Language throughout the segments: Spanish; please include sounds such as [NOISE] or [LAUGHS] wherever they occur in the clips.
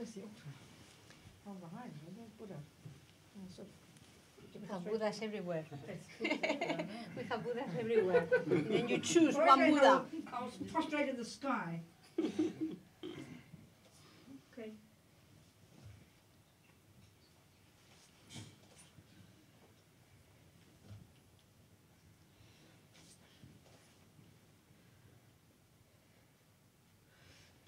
Oh, [LAUGHS] we have Buddhas everywhere. we have Buddhas everywhere. then you choose First one I Buddha. I was prostrate in the sky.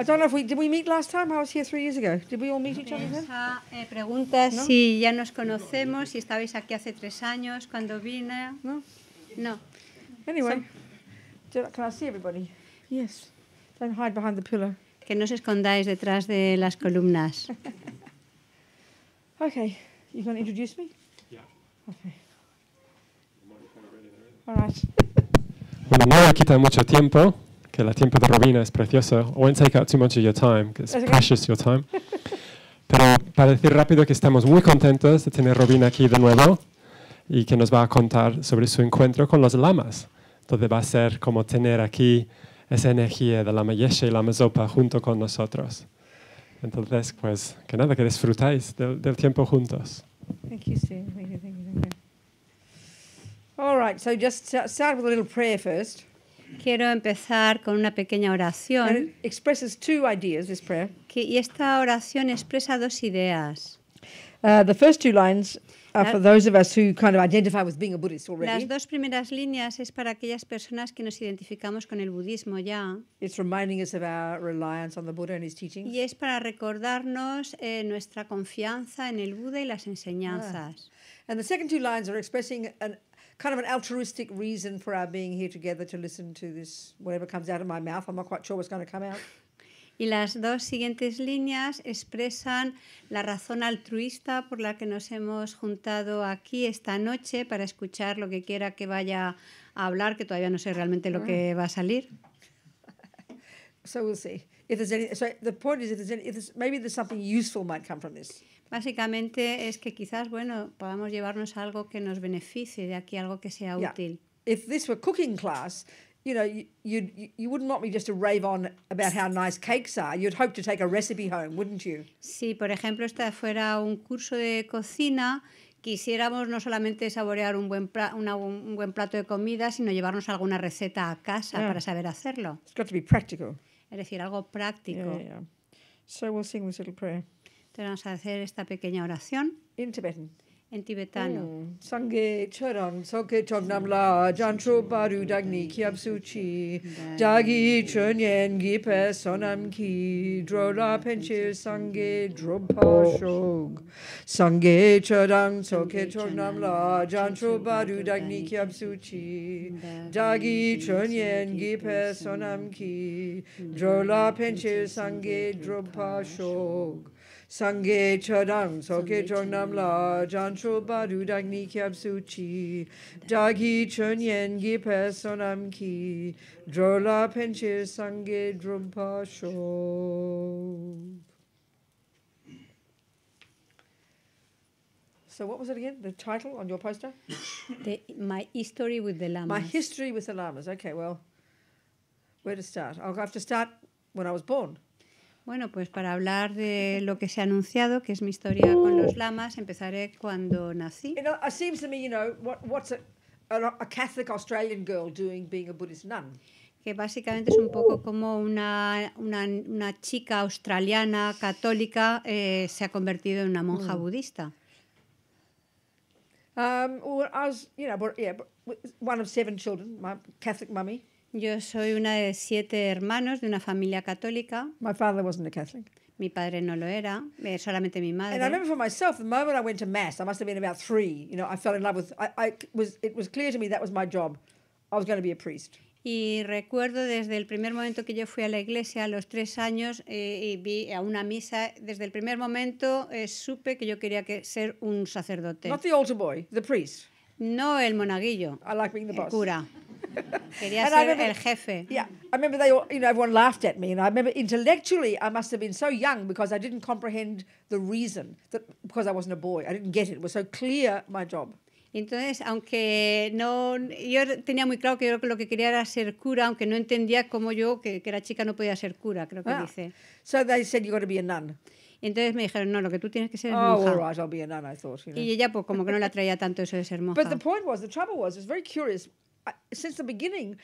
I don't know if we did we meet last time. I was here three years ago. Did we all meet each other then? Eh, pregunta no? si ya nos conocemos, si estabais aquí hace tres años cuando vine. No. No. Anyway, so, can I see everybody? Yes. Don't hide behind the pillar. Que no os escondáis detrás de las columnas. [LAUGHS] okay. You going to introduce me? Yeah. Okay. All right. Bueno, no me quita mucho tiempo que la tiempo de Robina es precioso. I won't take out too much of your time, because it's your Pero para decir rápido que estamos muy contentos de tener Robina aquí de nuevo y que nos va a contar sobre su encuentro con los lamas. Entonces va a ser como tener aquí esa energía de la Yeshe y la Zopa junto con nosotros. Entonces, pues que nada, que disfrutáis del, tiempo juntos. Thank All right, so just start with a little prayer first. Quiero empezar con una pequeña oración. y esta oración expresa dos ideas. Las dos primeras líneas es para aquellas personas que nos identificamos con el budismo ya. Y es para recordarnos eh, nuestra confianza en el Buda y las ah. enseñanzas kind of an altruistic reason for our being here together to listen to this, whatever comes out of my mouth. I'm not quite sure what's going to come out. Y las dos siguientes líneas expresan la razón altruista por la que nos hemos juntado aquí esta noche para escuchar lo que quiera que vaya a hablar, que todavía no sé realmente lo que mm. va a salir. [LAUGHS] So we'll see. If there's any, so the point is, if there's, any, if there's maybe there's something useful might come from this. Básicamente es que quizás, bueno, podamos llevarnos algo que nos beneficie de aquí, algo que sea yeah. útil. If this were cooking class, you know, you, you, you wouldn't want me just to rave on about how nice cakes are. You'd hope to take a recipe home, wouldn't you? Si, por ejemplo, esta fuera un curso de cocina, quisiéramos no solamente saborear un buen, plato, un buen plato de comida, sino llevarnos alguna receta a casa para saber hacerlo. It's got to be practical. Es decir, algo práctico. Yeah, yeah, so we'll sing this little prayer. Te vamos a hacer esta pequeña oración. In Tibetan. En tibetano. Mm. Sange choron soke chognam la jancho baru dagni su chi dagi yen gi sonam ki drola penche sange dropa shog sange choram soke chognam la jancho baru dagni su chi dagi yen gi sonam ki drola penche sange dropa shog Sange chadang Sokye Chongnam La, Jancho Badu Dagni Kyab chi, Dagi Chönyen Gi Personam Ki, Drola Penche Sangye Drumpa Shob. So what was it again? The title on your poster? [COUGHS] the, my history with the llamas. My history with the llamas. Okay, well, where to start? I'll have to start when I was born. Bueno, pues para hablar de lo que se ha anunciado, que es mi historia con los lamas, empezaré cuando nací. You know, it seems to me, you know, what, what's a, a, a Catholic Australian girl doing being a Buddhist nun? que básicamente es un poco como una, una, una chica australiana católica eh, se ha convertido en una monja mm. budista. Um, well, I was, you know, but, yeah, one of seven children, my Catholic mummy. Yo soy una de siete hermanos de una familia católica. My father wasn't a Catholic. Mi padre no lo era, eh, solamente mi madre. And I remember for myself, the moment I went to mass, I must have been about three. You know, I fell in love with. I, I was. It was clear to me that was my job. I was going to be a priest. Y recuerdo desde el primer momento que yo fui a la iglesia, a los tres años, eh, y vi a una misa, desde el primer momento eh, supe que yo quería que, ser un sacerdote. Not the altar boy, the priest. No el monaguillo, I like being the boss. el cura. [LAUGHS] Quería ser remember, el jefe. Yeah, I remember they all, you know, everyone laughed at me, and I remember intellectually I must have been so young because I didn't comprehend the reason that because I wasn't a boy, I didn't get it. It was so clear my job. Entonces, aunque no, yo tenía muy claro que yo lo que quería era ser cura, aunque no entendía cómo yo, que, que era chica, no podía ser cura, creo que ah. dice. So they said you got to be a nun. Entonces me dijeron, no, lo que tú tienes que ser es oh, monja. All right, I'll be a nun, I thought, you know. Y ella pues como que no le atraía tanto eso de ser monja. But the point was, the trouble was, it was very curious. since the beginning,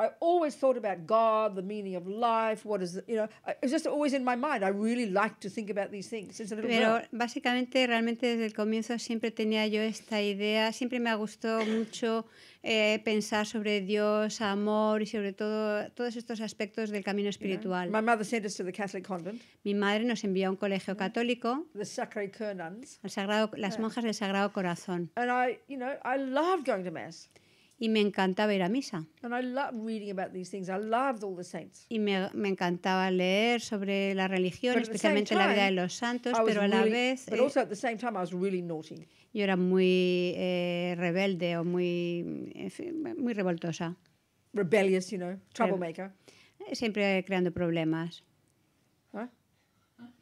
I always thought about God, the meaning of life, what is, you know, it's just always in my mind. I really like to think about these things. Since Pero básicamente, realmente desde el comienzo siempre tenía yo esta idea. Siempre me gustó mucho eh, pensar sobre Dios, amor y sobre todo todos estos aspectos del camino espiritual. You know, my mother sent us to the Catholic convent. Mi madre nos envió a un colegio mm-hmm. católico. The Sacred Cœur nuns. Sagrado, las monjas del Sagrado Corazón. And I, you know, I loved going to mass. Y me encanta ver a misa. And I love reading about these things. I loved all the saints. Y me, me encantaba leer sobre la religión, especialmente la vida de los santos, pero a la vez... eh, Yo era muy eh, rebelde o muy, eh, en fin, muy revoltosa. Rebellious, you know, troublemaker. Eh, siempre creando problemas. Ah,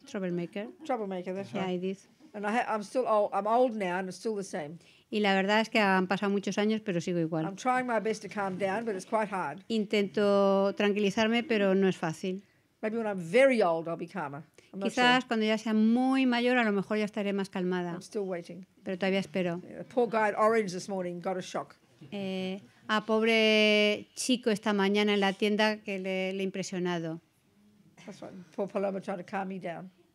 Troublemaker. Troublemaker, that's right. Yeah, I did. Y la verdad es que han pasado muchos años, pero sigo igual. Intento tranquilizarme, pero no es fácil. Quizás cuando ya sea muy mayor, a lo mejor ya estaré más calmada. Pero todavía espero. a pobre chico esta mañana en la tienda que le, le impresionado.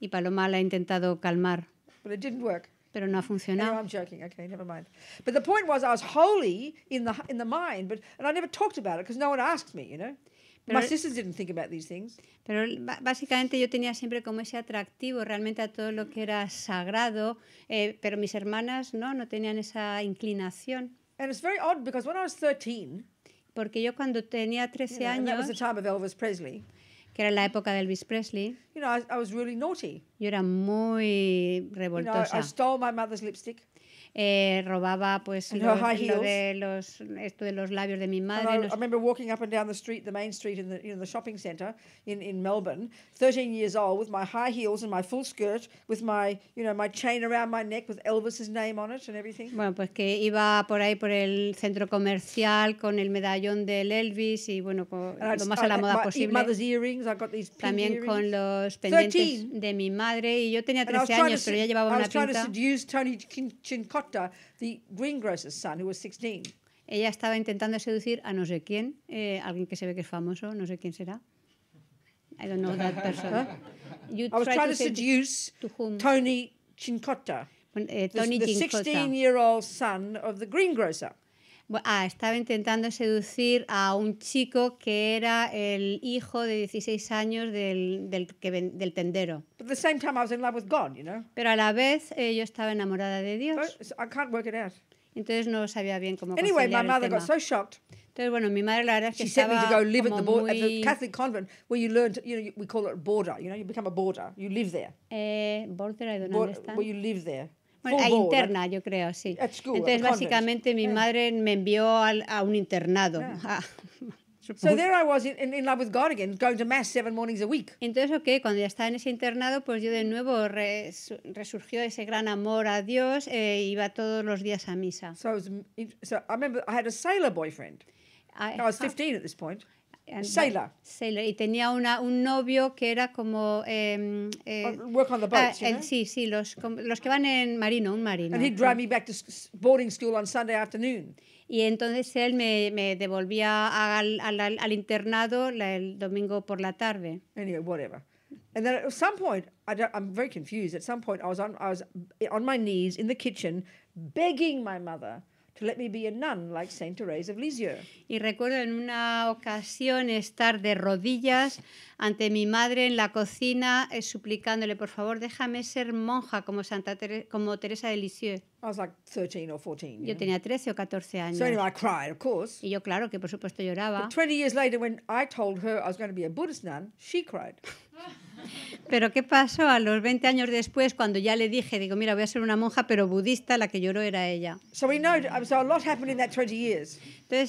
Y Paloma la ha intentado calmar but it didn't work. Pero no ha funcionado. No, I'm joking. Okay, never mind. But the point was, I was holy in the in the mind, but and I never talked about it because no one asked me, you know. Pero, My sisters didn't think about these things. pero básicamente yo tenía siempre como ese atractivo realmente a todo lo que era sagrado, eh, pero mis hermanas no, no tenían esa inclinación. And it's very odd because when I was 13, Porque yo cuando tenía 13 you know, that was the time of Elvis Presley que era la época de Elvis Presley. Yo era muy revoltosa. stole lipstick eh, robaba pues lo, lo, de los esto de los labios de mi madre. I, nos... I, remember walking up and down the street, the main street in the, you know, the shopping centre in, in Melbourne, 13 years old, with my high heels and my full skirt, with my you know my chain around my neck with Elvis's name on it and everything. Bueno, pues que iba por ahí por el centro comercial con el medallón del Elvis y bueno con, lo más I, a la moda my, posible. Earrings, I got these También earrings. con los pendientes 13. de mi madre y yo tenía 13 años, to, pero ya llevaba una pinta. the greengrocer's son, who was 16. Ella estaba intentando seducir a no sé quién, eh, alguien que se ve que es famoso, no sé quién será. I don't know that person. [LAUGHS] You I was trying to, seduce to whom? Tony Chincotta, eh, the 16-year-old son of the greengrocer. Ah, estaba intentando seducir a un chico que era el hijo de 16 años del, del, que ven, del tendero. Pero a la vez eh, yo estaba enamorada de Dios. So, I can't work it out. Entonces no sabía bien cómo anyway, my mother el tema. Got so shocked. Entonces, bueno, mi madre la verdad es que She estaba sent me to go live at the, at the Catholic convent where you learn, you know, we call it border, you know, you become a border, you live there. Eh, border, I don't Bo- understand. Where you live there. Bueno, a ¿eh? interna, yo creo, sí. Entonces, básicamente, mi eh. madre me envió al, a un internado. Ah. Ah. So there I was in, in, going to mass seven mornings a week. Entonces, ok, cuando ya estaba en ese internado, pues yo de nuevo resurgió ese gran amor a Dios e iba todos los días a misa. So, was, so I remember I had a sailor boyfriend. I, ah, I was 15 at this point. Sailor. Sailor. Y tenía una, un novio que era como... Eh, eh, work on the boats, ah, eh, Sí, sí, los, los que van en marino, un marino. And he'd drive me back to boarding school on Sunday afternoon. Y entonces él me, me devolvía al, al, al internado el domingo por la tarde. Anyway, whatever. And then at some point, I I'm very confused. At some point, I was on, I was on my knees in the kitchen begging my mother to let me be a nun like Saint Therese of Lisieux. Y recuerdo en una ocasión estar de rodillas ante mi madre en la cocina eh, suplicándole, por favor, déjame ser monja como Santa Ter como Teresa de Lisieux. I was like 13 or 14, yo know? tenía 13 o 14 años. So anyway, I cried, of course. Y yo claro que por supuesto lloraba. But 20 years later when I told her I was going to be a Buddhist nun, she cried. Pero ¿qué pasó a los 20 años después cuando ya le dije, digo, mira, voy a ser una monja, pero budista, la que lloró era ella? Entonces,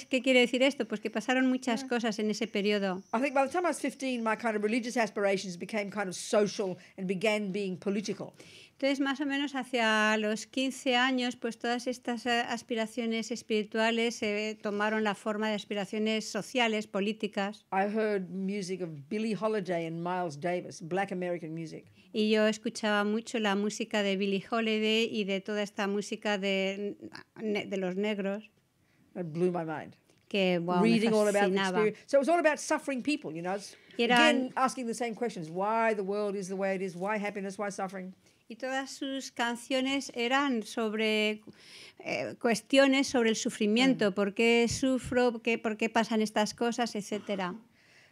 ¿qué quiere decir esto? Pues que pasaron muchas cosas en ese periodo. Entonces, más o menos hacia los 15 años, pues todas estas eh, aspiraciones espirituales se eh, tomaron la forma de aspiraciones sociales, políticas. Billie Holiday Miles Davis, Y yo escuchaba mucho la música de Billie Holiday y de toda esta música de, de los negros. It blew my mind. Que, wow, Reading all about the So it was all about suffering people, you know. again, asking the same questions. Why the world is the way it is. Why happiness? Why suffering? y todas sus canciones eran sobre eh, cuestiones sobre el sufrimiento, mm. por qué sufro, qué, por qué pasan estas cosas, etc.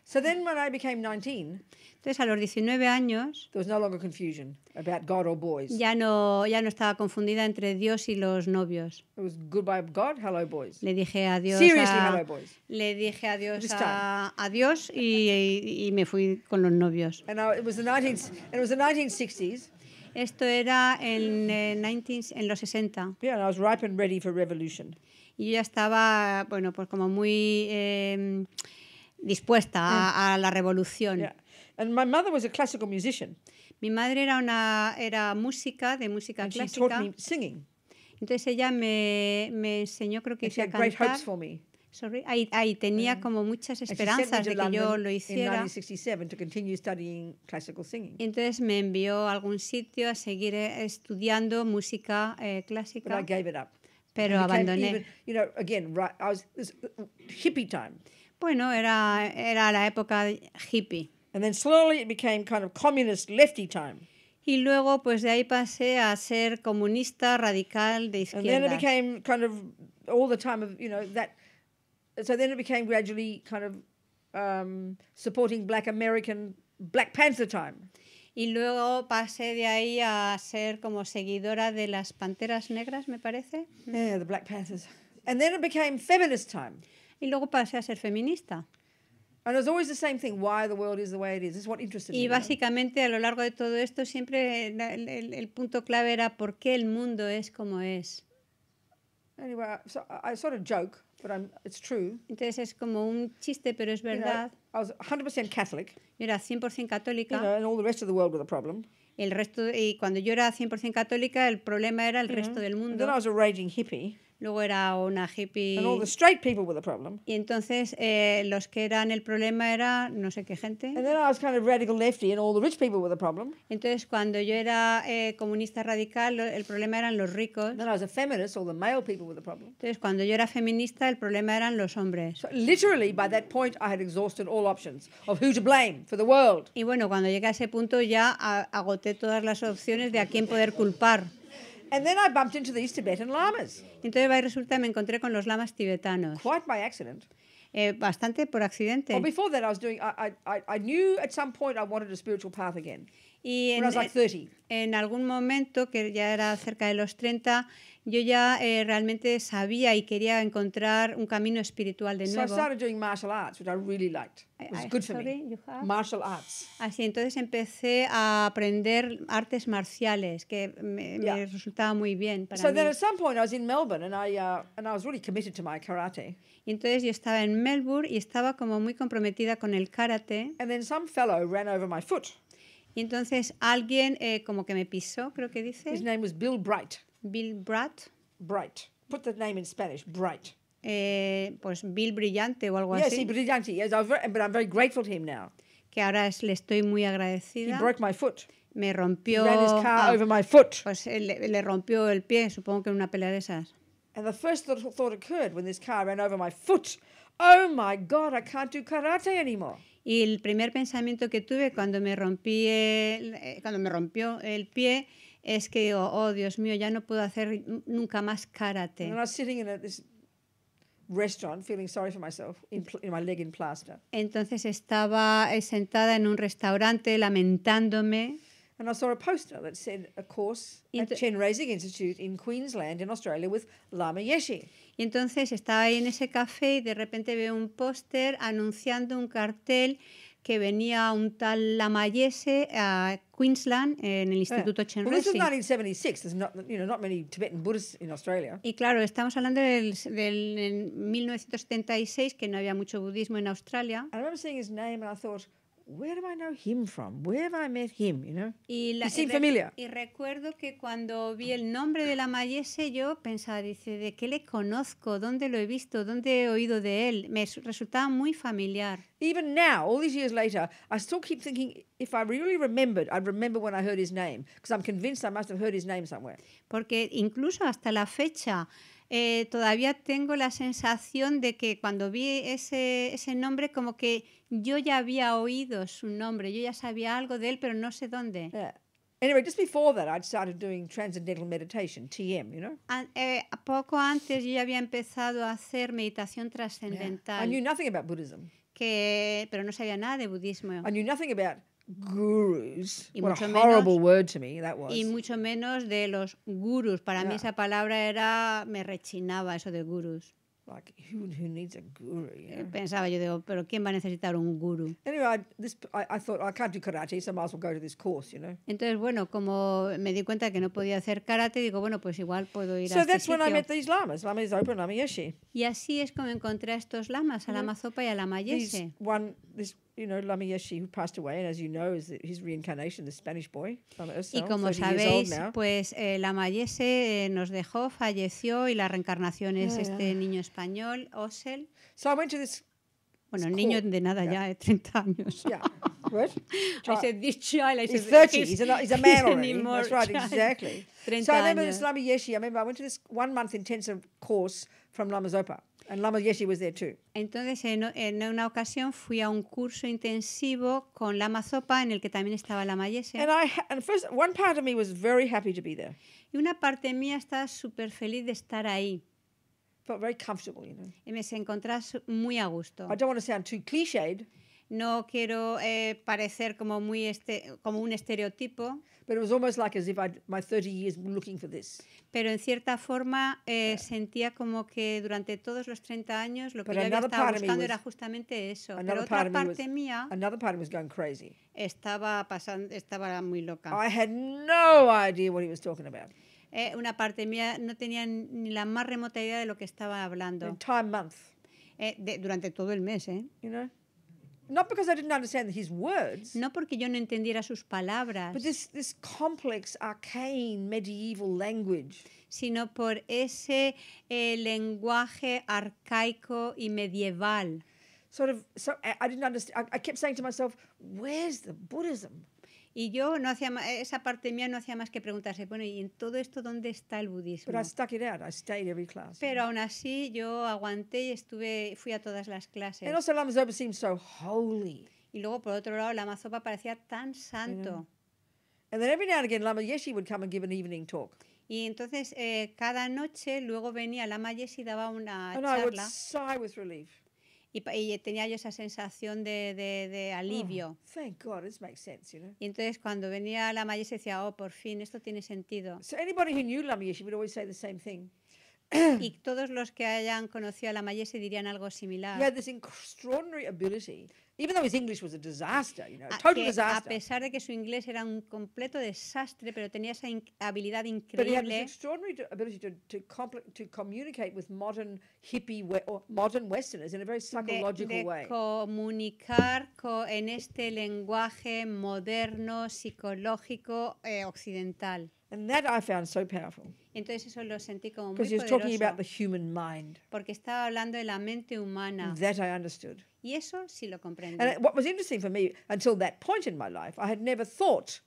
So then when I became 19, Entonces a los 19 años there was no longer confusion about God or boys. ya no, ya no estaba confundida entre Dios y los novios. It was goodbye God, hello boys. Le dije adiós Seriously, a, hello boys. Le dije adiós a, a Dios y, y, y me fui con los novios. And I, it was the 19 and it was the 1960s. Esto era en, eh, 19, en los 60. Yeah, and I was ripe and ready for revolution. Y yo ya estaba, bueno, pues como muy eh, dispuesta a, mm. a, la revolución. Yeah. And my mother was a classical musician. Mi madre era una era música de música and clásica. She taught me singing. Entonces ella me, me enseñó, creo que hice a cantar. Great hopes for me. Sorry. Ahí, tenía eh, como muchas esperanzas de que yo lo hiciera. entonces me envió a algún sitio a seguir eh, estudiando música eh, clásica. Pero abandoné. Bueno, era, era la época hippie. Y luego, pues de ahí pasé a ser comunista radical de izquierda. And then it became kind of all the time of, you know, so then it became gradually kind of um, supporting Black American Black Panther time. Y luego pasé de ahí a ser como seguidora de las Panteras Negras, me parece. Yeah, the Black Panthers. And then it became feminist time. Y luego pasé a ser feminista. And it was always the same thing, why the world is the way it is. It's what interested y me, básicamente a lo largo de todo esto siempre el, el, el punto clave era por qué el mundo es como es. Anyway, so I sort of joke But I'm, it's true. Entonces es como un chiste, pero es verdad. You know, I was 100% Catholic. Yo era 100% católica. You know, and all the rest of the world was a problem. El resto y cuando yo era 100% católica, el problema era el mm -hmm. resto mm-hmm. del mundo. And then I was a raging hippie luego era una hippie. Y entonces eh, los que eran el problema era no sé qué gente. Entonces cuando yo era eh, comunista radical el problema eran los ricos. Entonces cuando yo era feminista el problema eran los hombres. Y bueno, cuando llegué a ese punto ya agoté todas las opciones de a quién poder culpar. And then I bumped into these Tibetan lamas. Entonces resulta me encontré con los lamas tibetanos. Quite by accident. Eh, bastante por accidente. Well, before that I was doing I I I knew at some point I wanted a spiritual path again. Y en, When I was like 30. en algún momento que ya era cerca de los 30 yo ya eh, realmente sabía y quería encontrar un camino espiritual de nuevo. Así entonces empecé a aprender artes marciales que me, resultaba muy bien para mí. Y entonces yo estaba en Melbourne y estaba como muy comprometida con el karate. Y entonces alguien eh, como que me pisó, creo que dice. His name was Bill Bright. Bill Bright. Bright. Put the name in Spanish. Bright. Eh, pues Bill Brillante o algo yes, así. Sí, Brillante. Yes, I'm very, but I'm very grateful to him now. Que ahora es, le estoy muy agradecida. He broke my foot. Me rompió. He ran his car ah, over my foot. Pues le, le rompió el pie, supongo que en una pelea de esas. And the first thought occurred when this car ran over my foot. Oh my God, I can't do karate anymore. Y el primer pensamiento que tuve cuando me rompí el, eh, cuando me rompió el pie es que digo, oh Dios mío, ya no puedo hacer nunca más karate. Entonces estaba eh, sentada en un restaurante lamentándome. Y entonces estaba ahí en ese café y de repente veo un póster anunciando un cartel que venía un tal Lama a ah, Queensland en el eh, Instituto yeah. Well, this is 1976. There's not, you know, not many Tibetan Buddhists in Australia. Y claro, estamos hablando del, 1976 que no había mucho budismo en Australia. I remember seeing his name and where do I know him from? Where have I met him? You know? Y, la, y familia. Y recuerdo que cuando vi el nombre de la Mayese, yo pensaba, dice, ¿de qué le conozco? ¿Dónde lo he visto? ¿Dónde he oído de él? Me resultaba muy familiar. Even now, all these years later, I still keep thinking, if I really remembered, I'd remember when I heard his name, because I'm convinced I must have heard his name somewhere. Porque incluso hasta la fecha, eh, todavía tengo la sensación de que cuando vi ese, ese nombre, como que yo ya había oído su nombre, yo ya sabía algo de él, pero no sé dónde. poco antes yo ya había empezado a hacer meditación trascendental. pero no sabía nada de budismo. Y mucho menos de los gurus. Para mí esa palabra era me rechinaba eso de gurus. Like who, who needs a guru? You eh, know? Pensaba yo digo, pero quién va a necesitar un guru? Anyway, I, this, I, I thought I can't do karate, so I might as well go to this course, you know. Entonces bueno, como me di cuenta que no podía hacer karate, digo bueno, pues igual puedo ir so a. So este that's este when sitio. I met these lamas, lamas Zopa and Lama Yeshe. Y así es como encontré a estos lamas, a Lama mm-hmm. Zopa y a Lama Yeshe. These one, this You know, Lama Yeshe, who passed away, and as you know, is his reincarnation, the Spanish boy, from Ursel, Y como sabéis, pues eh, Lama Yeshe eh, nos dejó, falleció, y la reencarnación es yeah, este yeah. niño español, Osel. So I went to this bueno, cool. niño de nada yeah. ya, de 30 años. Yeah, right? [LAUGHS] I said, this child, I said, he's 30, he's, he's, a, he's a man [LAUGHS] already. That's right, child. exactly. so I remember años. this Lama Yeshe, I remember I went to this one month intensive course from Lama Zopa. Entonces, en, una ocasión fui a un curso intensivo con Lama Zopa en el que también estaba Lama Yeshe. Y una parte mía estaba súper feliz de estar ahí. Y me encontraba muy a gusto. No quiero eh, parecer como muy este, como un estereotipo. Pero en cierta forma eh, sentía como que durante todos los 30 años lo que yo había estado buscando era justamente eso. Pero otra parte mía estaba pasando, estaba muy loca. I had no idea what he was talking about. Eh, una parte mía no tenía ni la más remota idea de lo que estaba hablando. Eh, durante todo el mes, ¿eh? Not because I didn't understand his words. No porque yo no entendiera sus palabras. But this, this complex, arcane, medieval language. Sino por ese eh, lenguaje arcaico y medieval. Sort of, so I, I didn't understand. I, I kept saying to myself, where's the Buddhism? Y yo no hacía más, esa parte mía no hacía más que preguntarse, bueno, ¿y en todo esto dónde está el budismo? Pero aún así yo aguanté y estuve, fui a todas las clases. Y luego por otro lado Lama Zopa parecía tan santo. would come Y entonces eh, cada noche luego venía Lama Yeshi y daba una charla. Y, tenía yo esa sensación de, alivio. Y entonces cuando venía la se decía, oh, por fin, esto tiene sentido. y todos los que hayan conocido a la se dirían algo similar. Even though his English was a disaster, you know, a total disaster. A pesar de que su inglés era un completo desastre, pero tenía esa in habilidad increíble. But he had this extraordinary ability to, to, to communicate with modern hippie we or modern Westerners in a very psychological de, de way. comunicar co en este lenguaje moderno psicológico eh, occidental. And that I found so powerful. Entonces eso lo sentí como muy poderoso. talking about the human mind. Porque estaba hablando de la mente humana. That I understood. Y eso sí lo comprendí. And what was interesting for me until that point in my life, I had never thought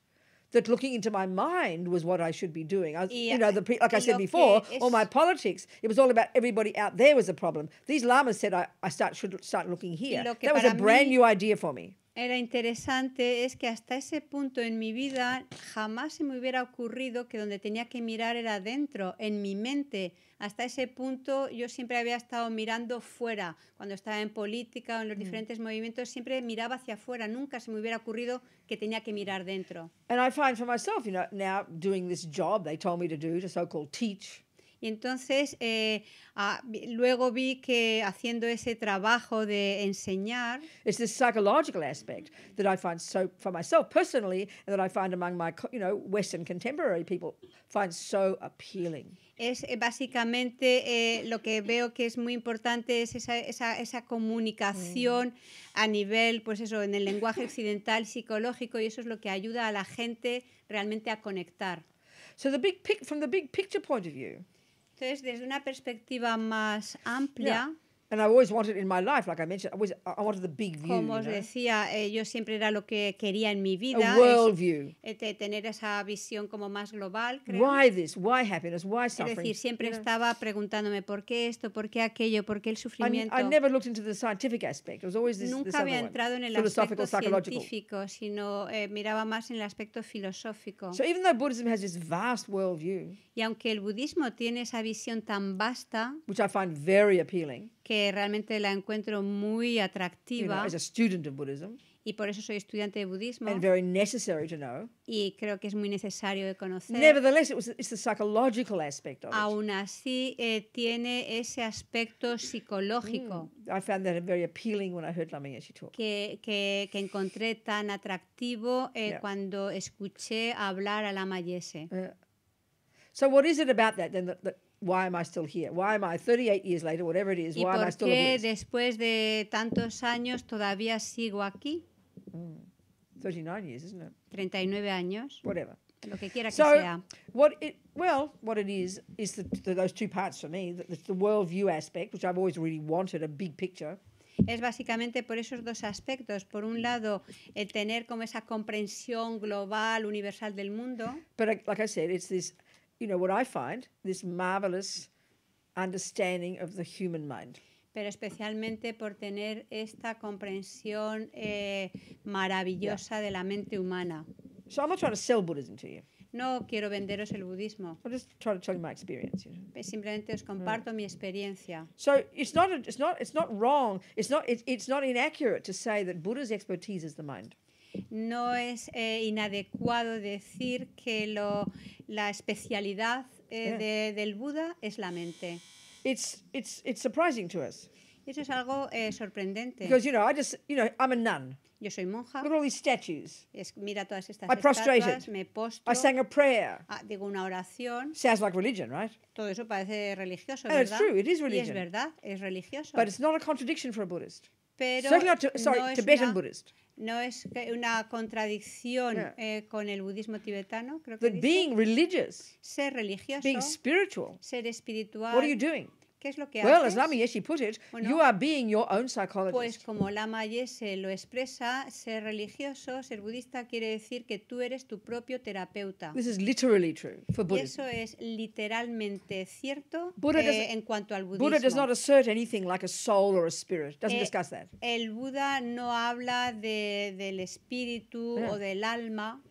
that looking into my mind was what I should be doing. I, you know, the, like I said before, all my politics, it was all about everybody out there was a the problem. These lamas said I, I start, should start looking here. That was a brand mí, new idea for me. era interesante es que hasta ese punto en mi vida jamás se me hubiera ocurrido que donde tenía que mirar era adentro, en mi mente. Hasta ese punto yo siempre había estado mirando fuera. Cuando estaba en política o en los mm. diferentes movimientos siempre miraba hacia afuera. Nunca se me hubiera ocurrido que tenía que mirar dentro. And I find for myself, you know, now doing this job they told me to do, to so-called teach. Y entonces eh, ah, luego vi que haciendo ese trabajo de enseñar. es el psychological aspect that I find so for myself personally, and that I find among my you know Western contemporary people find so appealing. Es eh, básicamente eh, lo que veo que es muy importante es esa, esa, esa comunicación mm. a nivel, pues eso, en el lenguaje occidental psicológico y eso es lo que ayuda a la gente realmente a conectar. So the big pic from the big picture point of view. Entonces, desde una perspectiva más amplia, como os decía, eh, yo siempre era lo que quería en mi vida. Es, eh, tener esa visión como más global. Why Es decir, siempre estaba preguntándome por qué esto, por qué aquello, por qué el sufrimiento. Nunca había entrado en el aspecto científico, sino eh, miraba más en el aspecto filosófico. So even y aunque el budismo tiene esa visión tan vasta, which very appealing que realmente la encuentro muy atractiva. y por eso soy estudiante de budismo. Y creo que es muy necesario de conocer. Nevertheless, Aún así, eh, tiene ese aspecto psicológico. Que, encontré tan atractivo eh, cuando escuché hablar a la Yese. Uh, so what Why am I still here? Why am I 38 years later, whatever it is? why am I still qué después de tantos años todavía sigo aquí? Mm. 39 years, isn't it? 39 años. Whatever. Lo que quiera que so, sea. What it, well, what it is, is the, the, those two parts for me. The, the worldview aspect, which I've always really wanted, a big picture. es básicamente por esos dos aspectos. Por un lado, el tener como esa comprensión global, universal del mundo. But like I said, it's this you know, what I find, this marvelous understanding of the human mind. pero especialmente por tener esta comprensión eh, maravillosa yeah. de la mente humana. So I'm not trying to sell Buddhism to you. No quiero venderos el budismo. I'm just trying to tell you my experience. You know? Simplemente os comparto mm. mi experiencia. So it's not a, it's not it's not wrong. It's not it, it's not inaccurate to say that Buddha's expertise is the mind. no es eh, inadecuado decir que lo, la especialidad eh, de, del Buda es la mente. It's, it's, it's surprising to us. es algo eh, sorprendente. Because, you know, I just, you know, I'm a nun. Yo soy monja. Look at all these statues. Es, mira todas estas I prostrated. Me postro. I sang a prayer. Ah, digo una oración. Sounds like religion, right? Todo eso parece religioso, And It's true, it is religion. Y es verdad, es religioso. But it's not a contradiction for a Buddhist pero no, sorry, no, es una, no, es una, contradicción yeah. eh, con el budismo tibetano, creo que sí. dice. Being religious, ser religioso, being spiritual, ser espiritual, what are you doing? ¿Qué es lo que well, haces? Lama Yeshe put it, bueno, you are being your own psychologist. Pues como Lama Yeshe lo expresa, ser religioso, ser budista quiere decir que tú eres tu propio terapeuta. This is literally true for Buddhists. Y eso es literalmente cierto Buddha eh, en cuanto al budismo. Buddha does not assert anything like a soul or a spirit. Doesn't eh, discuss that. El Buda no habla de, del espíritu yeah. o del alma.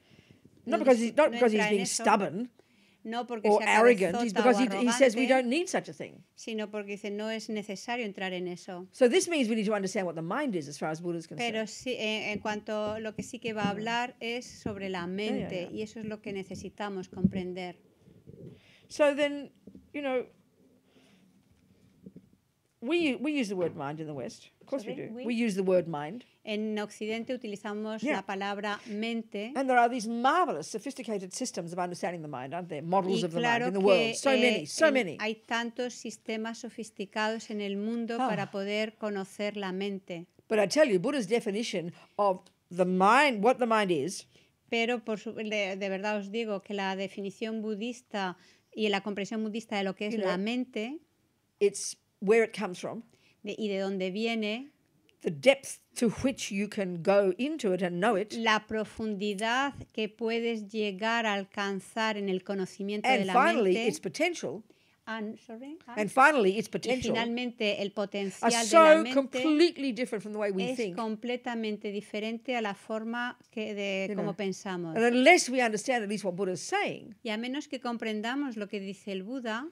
No, no because he's, not no because he's being stubborn. No porque or sea arrogant. It's because he, he, says we don't need such a thing. Sino porque dice no es necesario entrar en eso. So this means we need to understand what the mind is as far as Buddha is concerned. Pero sí, en, eh, en cuanto lo que sí que va a hablar es sobre la mente yeah, yeah, yeah. y eso es lo que necesitamos comprender. So then, you know, we we use the word mind in the West. Of course Sorry, we do. We? we use the word mind. En Occidente utilizamos yeah. la palabra mente. And there are these marvelous, sophisticated systems of understanding the mind, aren't there? Models of the mind in the world. So eh, many, so many. Hay tantos sistemas sofisticados en el mundo oh. para poder conocer la mente. But I tell you, Buddha's definition of the mind, what the mind is. Pero por su, de, de verdad os digo que la definición budista y la comprensión budista de lo que es la know, mente. It's where it comes from. De, y de dónde viene. The depth to which you can go into it and know it. La profundidad que puedes llegar a alcanzar en el conocimiento and de la finally, mente. its potential. And, sorry, ah. and, finally, its potential. finalmente, el potencial are so de la mente completely different from the way we es think. completamente diferente a la forma que de you cómo know. pensamos. And unless we understand at least what Buddha is saying. Y a menos que comprendamos lo que dice el Buda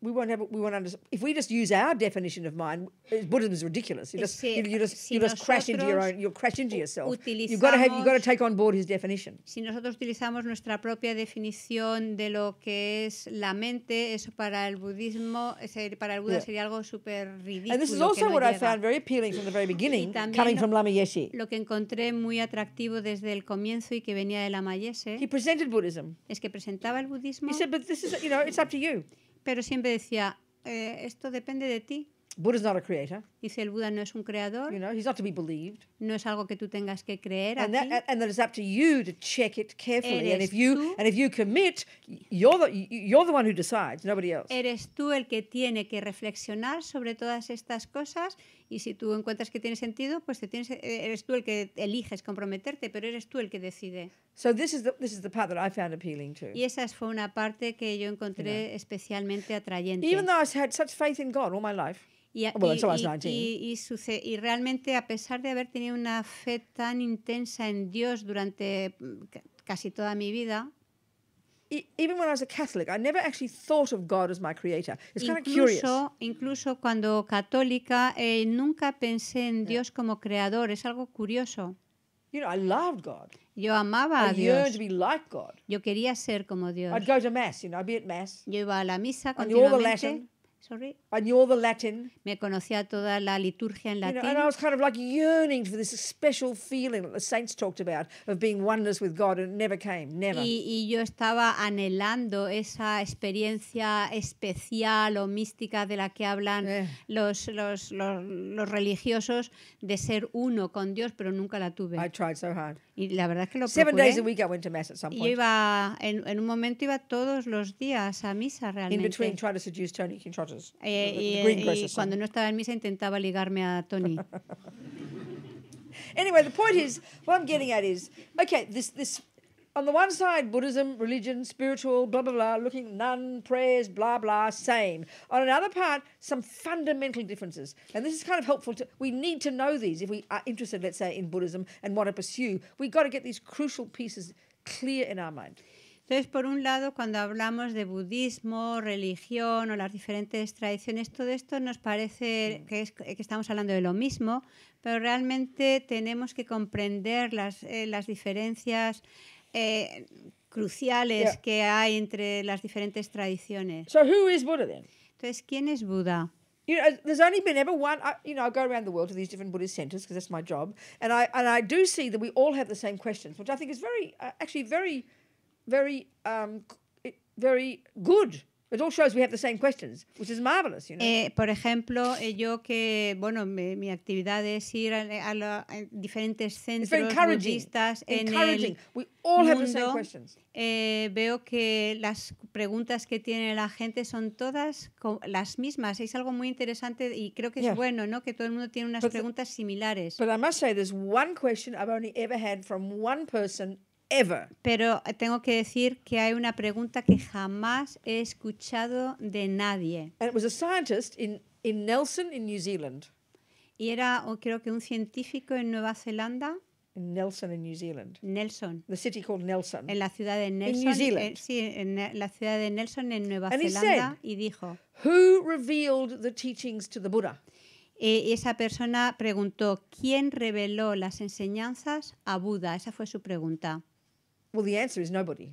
we won't have we won't understand if we just use our definition of mind buddhism is ridiculous you just si, you, just si you just crash into your own you'll crash into yourself you've got to have you've got to take on board his definition si nosotros utilizamos nuestra propia definición de lo que es la mente eso para el budismo para el buda sería algo súper ridículo and this is also no what I found very appealing from the very beginning coming lo, from Lama Yeshe lo que encontré muy atractivo desde el comienzo y que venía de Lama Yeshe he presented Buddhism es que presentaba el budismo he said but this is you know it's up to you pero siempre decía, eh, esto depende de ti. Buddha's not a creator. Dice el Buda no es un creador. You know, not to be believed. No es algo que tú tengas que creer. And that, and it's up to you to check it carefully. Eres and if you and if you commit, you're the you're the one who decides, nobody else. Eres tú el que tiene que reflexionar sobre todas estas cosas y si tú encuentras que tiene sentido, pues te tienes, eh, eres tú el que eliges comprometerte, pero eres tú el que decide. Y esa fue una parte que yo encontré especialmente atrayente. Even though I've had such faith in God all y, y, realmente, a pesar de haber tenido una fe tan intensa en Dios durante mm, casi toda mi vida, e, even when I was a Catholic, I never actually thought of God as my creator. It's incluso, kind of curious. Incluso cuando católica, eh, nunca pensé en Dios yeah. como creador. Es algo curioso. You know, I loved God. Yo amaba a Dios. To be like God. Yo quería ser como Dios. I'd go to mass, you know, I'd be at mass. Yo iba a la misa continuamente. Sorry? I knew all the Latin. Me conocía toda la liturgia en latín. You know, and I was kind of like yearning for this special feeling that the saints talked about of being oneness with God, and it never came, never. Y, y yo estaba anhelando esa experiencia especial o mística de la que hablan yeah. los, los, los, los religiosos de ser uno con Dios, pero nunca la tuve. I tried so hard. Y la verdad es que lo Seven Days a week I went to mass at some point. Yo iba en, en un momento iba todos los días a misa realmente. In between trying to seduce Tony Quintrón. Roses. Eh, Green eh, Roses. cuando no estaba en misa intentaba ligarme a Tony. [LAUGHS] anyway, the point is, what I'm getting at is, okay, this this on the one side, Buddhism, religion, spiritual, blah blah blah, looking nun, prayers, blah blah, same. On another part, some fundamental differences, and this is kind of helpful. To, we need to know these if we are interested, let's say, in Buddhism and want to pursue. We've got to get these crucial pieces clear in our mind. Entonces, por un lado, cuando hablamos de budismo, religión o las diferentes tradiciones, todo esto nos parece mm. que, es, que estamos hablando de lo mismo, pero realmente tenemos que comprender las, eh, las diferencias eh, cruciales que hay entre las diferentes tradiciones. Entonces, ¿quién es Buda? You know, there's only been ever one. I, you know, I go around the world to these different Buddhist centres because that's my job, and I and I do see that we all have the same questions, which I think is very, uh, actually, very very, um, very good. It all shows we have the same questions, which is marvelous, you know? eh, por ejemplo, eh, yo que, bueno, mi actividad es ir a, diferentes centros budistas en el we all mundo. Have the same questions. Eh, veo que las preguntas que tiene la gente son todas las mismas. Es algo muy interesante y creo que es bueno, ¿no? Que todo el mundo tiene unas preguntas similares. But I must say, there's one question I've only ever had from one person ever. Pero eh, tengo que decir que hay una pregunta que jamás he escuchado de nadie. And it was a scientist in, in Nelson in New Zealand. Y era, o creo que un científico en Nueva Zelanda. In Nelson in New Zealand. Nelson. The city called Nelson. En la ciudad de Nelson. In New eh, Zealand. En, sí, en la ciudad de Nelson en Nueva And Zelanda. He said, y dijo. Who revealed the teachings to the Buddha? Eh, y esa persona preguntó, ¿quién reveló las enseñanzas a Buda? Esa fue su pregunta. Well, the answer is nobody.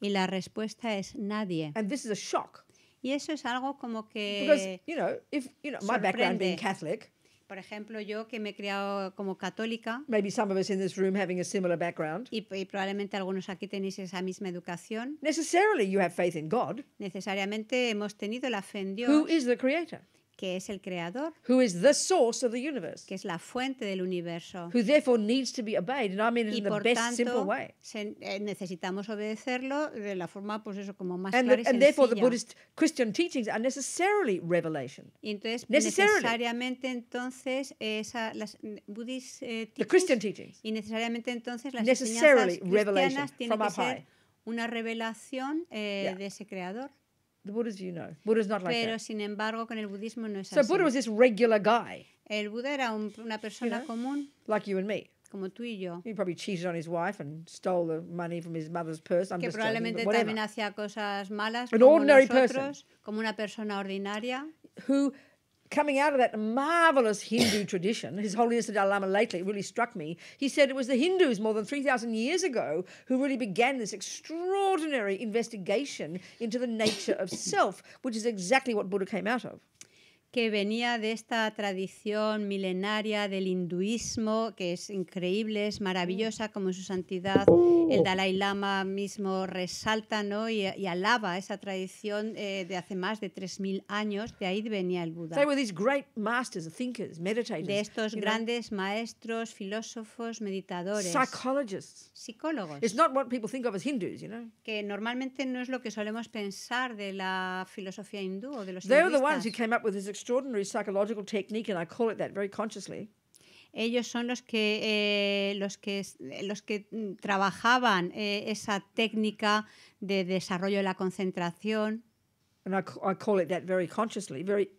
Y la respuesta es nadie. And this is a shock. Y eso es algo como que Because, you know, if, you know, my background being Catholic, por ejemplo, yo que me he criado como católica. Maybe some of us in this room having a similar background. Y, y probablemente algunos aquí tenéis esa misma educación. Necessarily you have faith in God. Necesariamente hemos tenido la fe en Dios. Who is the creator? que es el creador, who is the source of the universe, que es la fuente del universo, who therefore needs to be obeyed, and I mean in the best tanto, simple way. Se, tanto, eh, necesitamos obedecerlo de la forma, pues eso, como más and clara the, y sencilla. And therefore the Buddhist Christian teachings are necessarily revelation. Y entonces necessarily. necesariamente entonces esa las Buddhist eh, eh teachings, the Christian teachings. y necesariamente entonces las necessarily enseñanzas cristianas tienen que ser una revelación eh, yeah. de ese creador. The Buddhas you know. Buddha's not like Pero that. sin embargo con el budismo no es so así. So Buddha was this regular guy. El Buda era un, una persona you know? común. Like you and me. como tú y yo. He probably cheated on his wife and stole the money from his mother's purse. I'm que just probablemente joking, también hacía cosas malas An como ordinary nosotros, person. como una persona ordinaria. Who coming out of that marvelous Hindu tradition, His Holiness the Dalai Lama lately really struck me. He said it was the Hindus more than 3,000 years ago who really began this extraordinary investigation into the nature of self, which is exactly what Buddha came out of. que venía de esta tradición milenaria del hinduismo, que es increíble, es maravillosa, como su santidad el Dalai Lama mismo resalta ¿no? y, alaba esa tradición eh, de hace más de 3.000 años, de ahí venía el Buda. de estos grandes maestros, filósofos, meditadores, psicólogos, que normalmente no es lo que solemos pensar de la filosofía hindú o de los hindúes extraordinary psychological technique, and I call it that very consciously. ellos son los que, eh, los que, los que mm, trabajaban eh, esa técnica de desarrollo de la concentración. And I, I call it that very consciously, very,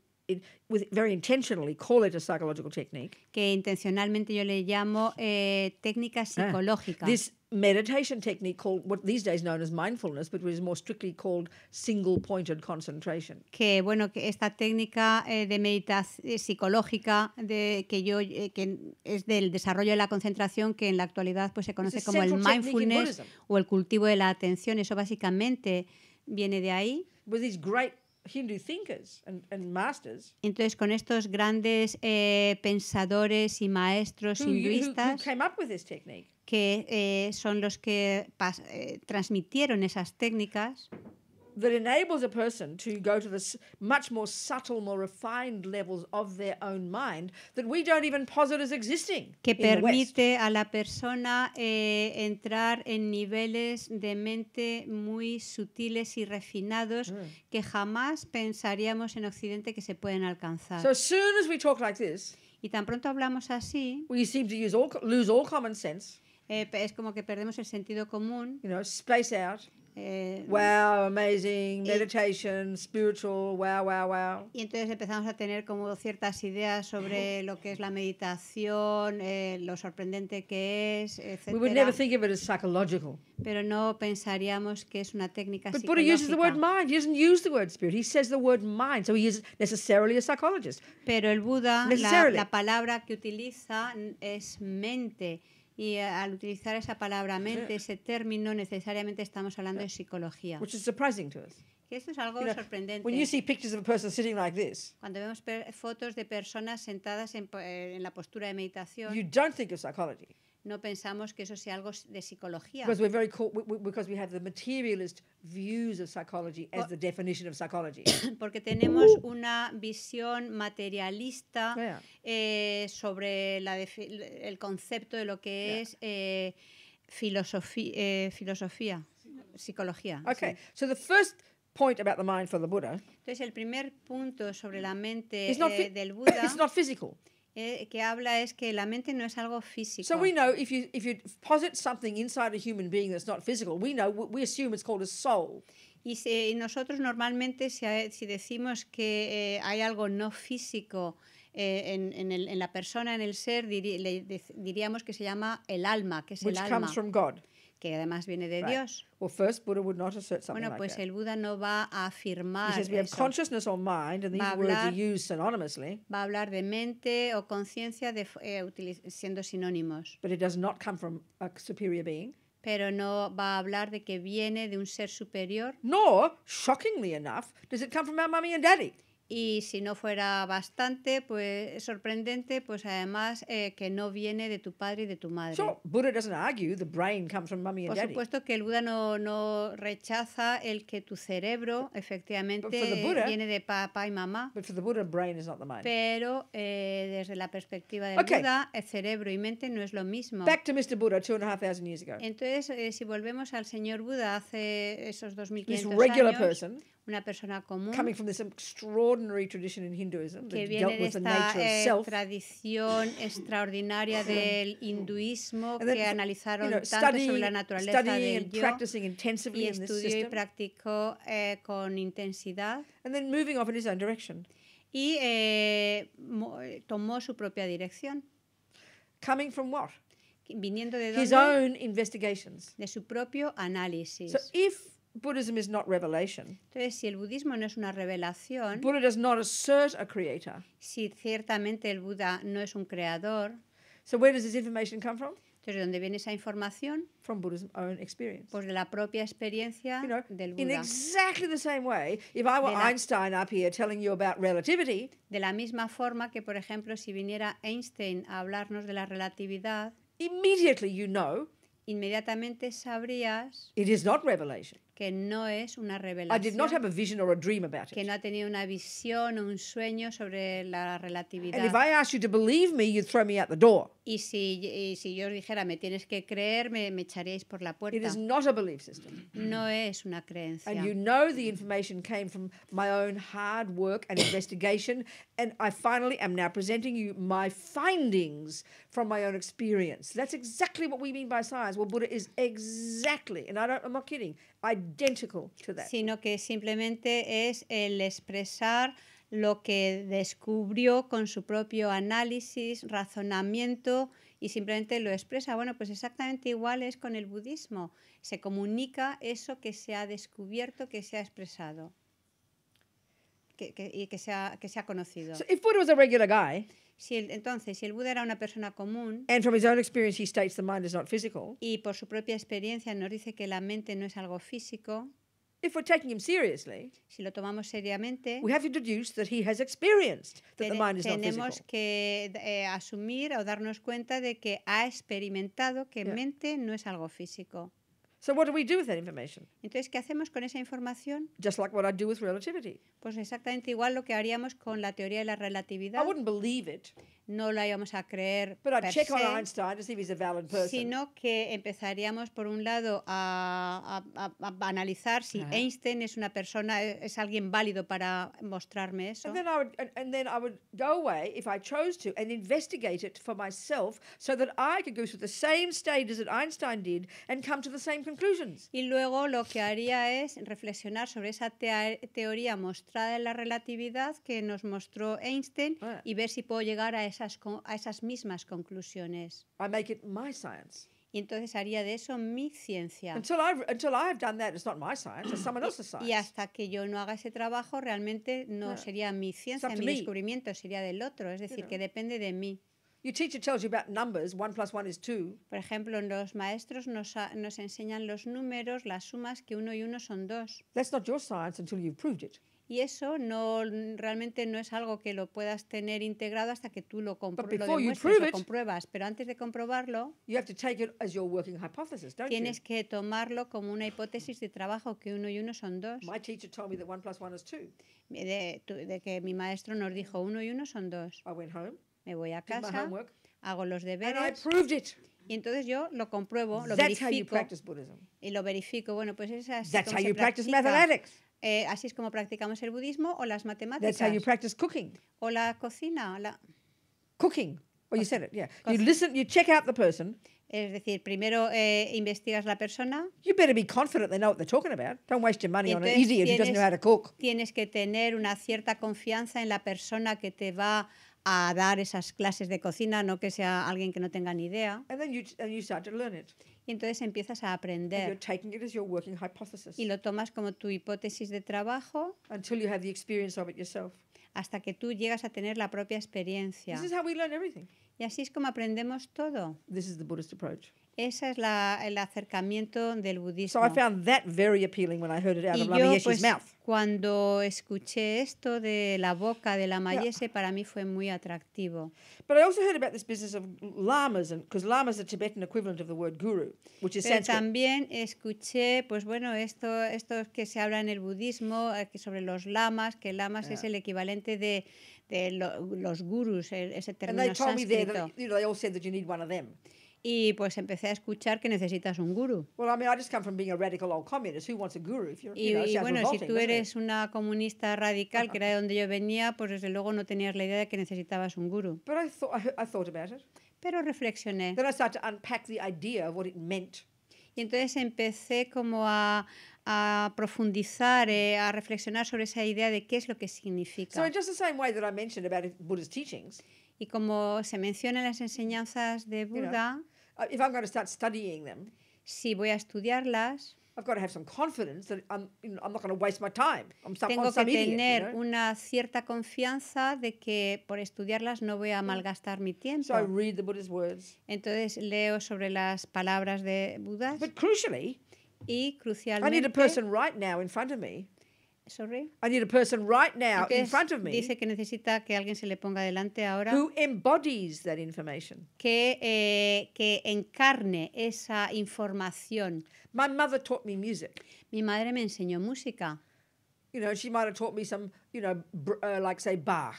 with, very intentionally call it a psychological technique. Que intencionalmente yo le llamo eh, técnica ah, psicológica. Ah, this meditation technique called what these days known as mindfulness, but was more strictly called single pointed concentration. Que bueno, que esta técnica eh, de meditación eh, psicológica de que yo eh, que es del desarrollo de la concentración que en la actualidad pues se conoce como el mindfulness o el cultivo de la atención, eso básicamente viene de ahí. these great Hindu thinkers and, and masters, Entonces, con estos grandes eh, pensadores y maestros hinduistas came up with this technique que eh, son los que eh, transmitieron esas técnicas. Que permite a la persona eh, entrar en niveles de mente muy sutiles y refinados mm. que jamás pensaríamos en Occidente que se pueden alcanzar. y tan pronto hablamos así, we seem to use all, lose all common sense eh, es como que perdemos el sentido común. You know, space out. Eh, wow, amazing, meditation, y, spiritual, wow, wow, wow. Y entonces empezamos a tener como ciertas ideas sobre lo que es la meditación, eh, lo sorprendente que es, etc. We would never think of it as psychological. Pero no pensaríamos que es una técnica But Buddha uses the word mind. He doesn't use the word spirit. He says the word mind. So he is necessarily a psychologist. Pero el Buda, la, la palabra que utiliza es mente. Y eh, al utilizar esa palabra mente, ese término, necesariamente estamos hablando de psicología. Which is surprising to us. Que esto es algo sorprendente. When you see pictures of a person sitting like this, Cuando vemos fotos de personas sentadas en, eh, en la postura de meditación, you don't think of psychology no pensamos que eso sea algo de psicología. Because we're very caught, we, because we have the materialist views of psychology as the definition of psychology. [COUGHS] Porque tenemos una visión materialista oh, yeah. eh, sobre la el concepto de lo que es eh, eh, filosofía, psicología. Okay, sí. so the first point about the mind for the Buddha. Entonces el primer punto sobre la mente eh, del [COUGHS] Buddha. It's not physical. Eh, que habla es que la mente no es algo físico. So we know if you if you posit something inside a human being that's not physical, we know we assume it's called a soul. Y, si, nosotros normalmente si, si decimos que eh, hay algo no físico eh, en, en, el, en, la persona, en el ser, diri, le, de, diríamos que se llama el alma, que es Which el alma. Comes from God que además viene de right. Dios. Well, first, Buddha would not assert something bueno, pues like el Buda no va a afirmar. He says we have eso. consciousness or mind, and these words are used synonymously. Va a hablar de mente o conciencia eh, siendo sinónimos. But it does not come from a superior being. Pero no va a hablar de que viene de un ser superior. Nor, shockingly enough, does it come from our mummy and daddy. Y si no fuera bastante, pues sorprendente, pues además eh, que no viene de tu padre y de tu madre. Por supuesto que el Buda no, no rechaza el que tu cerebro efectivamente viene de papá y mamá. Pero eh, desde la perspectiva del Buda, el cerebro y mente no es lo mismo. Entonces, eh, si volvemos al señor Buda hace esos 2500 años, una persona común coming from this extraordinary tradition in Hinduism que viene de esta eh, tradición [LAUGHS] extraordinaria del hinduismo then, que analizaron you know, tanto study, sobre la naturaleza del yo y estudió y practicó eh, con intensidad and then moving off in his own direction. y eh, tomó su propia dirección coming from what viniendo de, dónde? His own investigations. de su propio análisis so if Buddhism is not revelation. Entonces, si el budismo no es una revelación, Buddha does not assert a creator. si ciertamente el Buda no es un creador, So where does this information come from? entonces ¿de dónde viene esa información? From Buddha's own experience. Pues de la propia experiencia You know, del in exactly the same way, if I were la- Einstein up here telling you about relativity, De la misma forma que, por ejemplo, si viniera Einstein a hablarnos de la relatividad, immediately you know inmediatamente sabrías it is not revelation que no es una revelación. I did not have a vision or a dream about it. Que no ha tenido una visión o un sueño sobre la relatividad. And if I asked you to believe me, you'd throw me out the door. Y si, y si, yo os dijera, me tienes que creer, me, me por la puerta. It is not a belief system. No es una creencia. And you know the information came from my own hard work and investigation, and I finally am now presenting you my findings from my own experience. That's exactly what we mean by science. Well, Buddha is exactly, and I don't, I'm not kidding, identical to that. Sino que simplemente es el expresar lo que descubrió con su propio análisis, razonamiento y simplemente lo expresa. Bueno, pues exactamente igual es con el budismo. Se comunica eso que se ha descubierto, que se ha expresado y que se ha, conocido. si el, entonces, si el Buda era una persona común, y por su propia experiencia nos dice que la mente no es algo físico, si lo tomamos seriamente, Tenemos que asumir o darnos cuenta de que ha experimentado que mente no es algo físico. Entonces, ¿qué hacemos con esa información? Just like what I do with relativity. Pues exactamente igual lo que haríamos con la teoría de la relatividad. I wouldn't believe it no la íbamos a creer. Sino que empezaríamos, por un lado, a, analizar si Einstein es una persona, e, es alguien válido para mostrarme eso. Y luego lo que haría es reflexionar sobre esa teoría mostrada en la relatividad que nos mostró Einstein ah. y ver si puedo llegar a a esas mismas conclusiones. Y entonces haría de eso mi ciencia. Y hasta que yo no haga ese trabajo, realmente no sería mi ciencia, mi descubrimiento, sería del otro. Es decir, que depende de mí. Por ejemplo, los maestros nos, enseñan los números, las sumas que uno y uno son dos y eso no realmente no es algo que lo puedas tener integrado hasta que tú lo, lo demuestres compruebas. Pero antes de comprobarlo, tienes que tomarlo como una hipótesis de trabajo que uno y uno son dos. De, que mi maestro nos dijo uno y uno son dos. Me voy a casa, hago los deberes. Y entonces yo lo compruebo, lo verifico. Y lo verifico. Bueno, pues es así eh, así es como practicamos el budismo o las matemáticas. That's how you practice cooking. O la cocina. La... Cooking. Or oh, you said it, yeah. You listen, you check out the person. Es decir, primero eh, investigas la persona. You better be confident they know what they're talking about. Don't waste your money on an idiot tienes, who doesn't know how to cook. Tienes que tener una cierta confianza en la persona que te va a dar esas clases de cocina, no que sea alguien que no tenga ni idea. And then you, and you start to learn it y entonces empiezas a aprender. Y lo tomas como tu hipótesis de trabajo hasta que tú llegas a tener la propia experiencia. Y así es como aprendemos todo. This is the approach. Ese es la, el acercamiento del budismo. So I found that very appealing when I heard it out y of yo, pues, mouth. Cuando escuché esto de la boca de Lamayese, yeah. para mí fue muy atractivo. But I also heard about this business of lamas, because lama is the Tibetan equivalent of the word guru, which is Pero Sanskrit. también escuché, pues bueno, esto, estos que se habla en el budismo, eh, que sobre los lamas, que lamas yeah. es el equivalente de de lo, los gurús, ese término sánscrito y pues empecé a escuchar que necesitas un guru. Y bueno, si tú eres una comunista radical, que uh-huh. era de donde yo venía, pues desde luego no tenías la idea de que necesitabas un guru. Pero reflexioné. Y entonces empecé como a, profundizar, eh, a reflexionar sobre esa idea de qué es lo que significa. Y como se mencionan las enseñanzas de Buda, uh, si voy a estudiarlas, tengo que tener una cierta confianza de que por estudiarlas no voy a mm. malgastar mi tiempo. Entonces leo sobre las palabras de Buda. y crucialmente, I need a person right now in front Sorry. I need a person right now in front of me. Dice que necesita que alguien se le ponga delante ahora. Who embodies that information. Que eh, que encarne esa información. My mother taught me music. Mi madre me enseñó música. You know, she might have taught me some, you know, uh, like say Bach.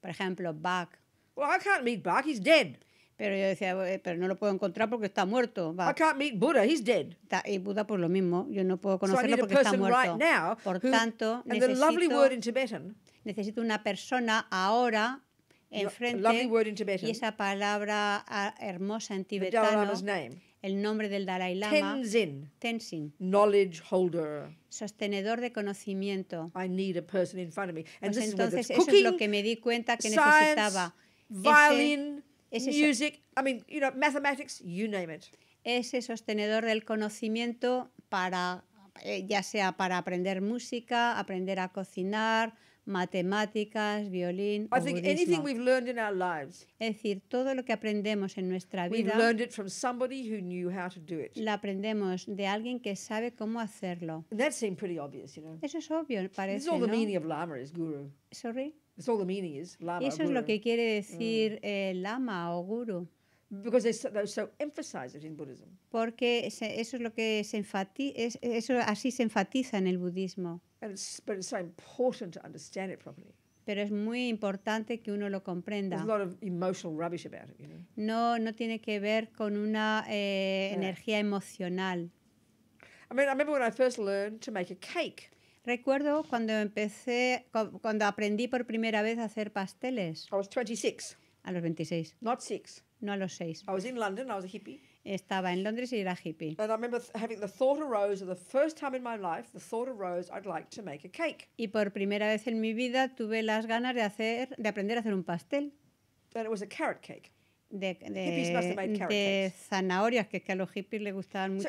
Por ejemplo, Bach. Well, I can't meet Bach. He's dead. Pero yo decía, pero no lo puedo encontrar porque está muerto. I can't meet Buddha, he's dead. Y Buda por pues, lo mismo, yo no puedo conocerlo porque está muerto. por tanto, necesito, necesito una persona ahora enfrente y esa palabra ah, hermosa en tibetano, el nombre del Dalai Lama, Tenzin, knowledge holder, sostenedor de conocimiento. I need a person in front of me. Pues entonces is eso es lo que me di cuenta que necesitaba. violin, Ese, es music, I mean, you know, mathematics, you name it. Ese sostenedor del conocimiento para, eh, ya sea para aprender música, aprender a cocinar, matemáticas, violín. I o think anything we've learned in our lives, es decir, todo lo que aprendemos en nuestra vida, we've learned it from somebody who knew how to do it. la aprendemos de alguien que sabe cómo hacerlo. And that seemed pretty obvious, you know. Eso es obvio, parece. This is all ¿no? the meaning of Lama is guru. Sorry. That's all the meaning is, lama, y eso guru. es lo que quiere mm. decir mm. eh, lama o guru. Because they so, they so emphasize it in Buddhism. Porque se, eso es lo que se enfatiza, es, eso así se enfatiza en el budismo. And it's, but it's so important to understand it properly. Pero es muy importante que uno lo comprenda. There's a lot of emotional rubbish about it, you know? No, no tiene que ver con una eh, yeah. energía emocional. I mean, I remember when I first learned to make a cake. Recuerdo cuando empecé, cuando aprendí por primera vez a hacer pasteles. I was 26. A los 26. Not six. No a los 6. I was in London, I was a hippie. Estaba en Londres y era hippie. And I remember having the thought arose the first time in my life, the thought arose I'd like to make a cake. Y por primera vez en mi vida tuve las ganas de hacer de aprender a hacer un pastel. And it was a carrot cake de, de, zanahorias, que es que a los hippies les gustaban mucho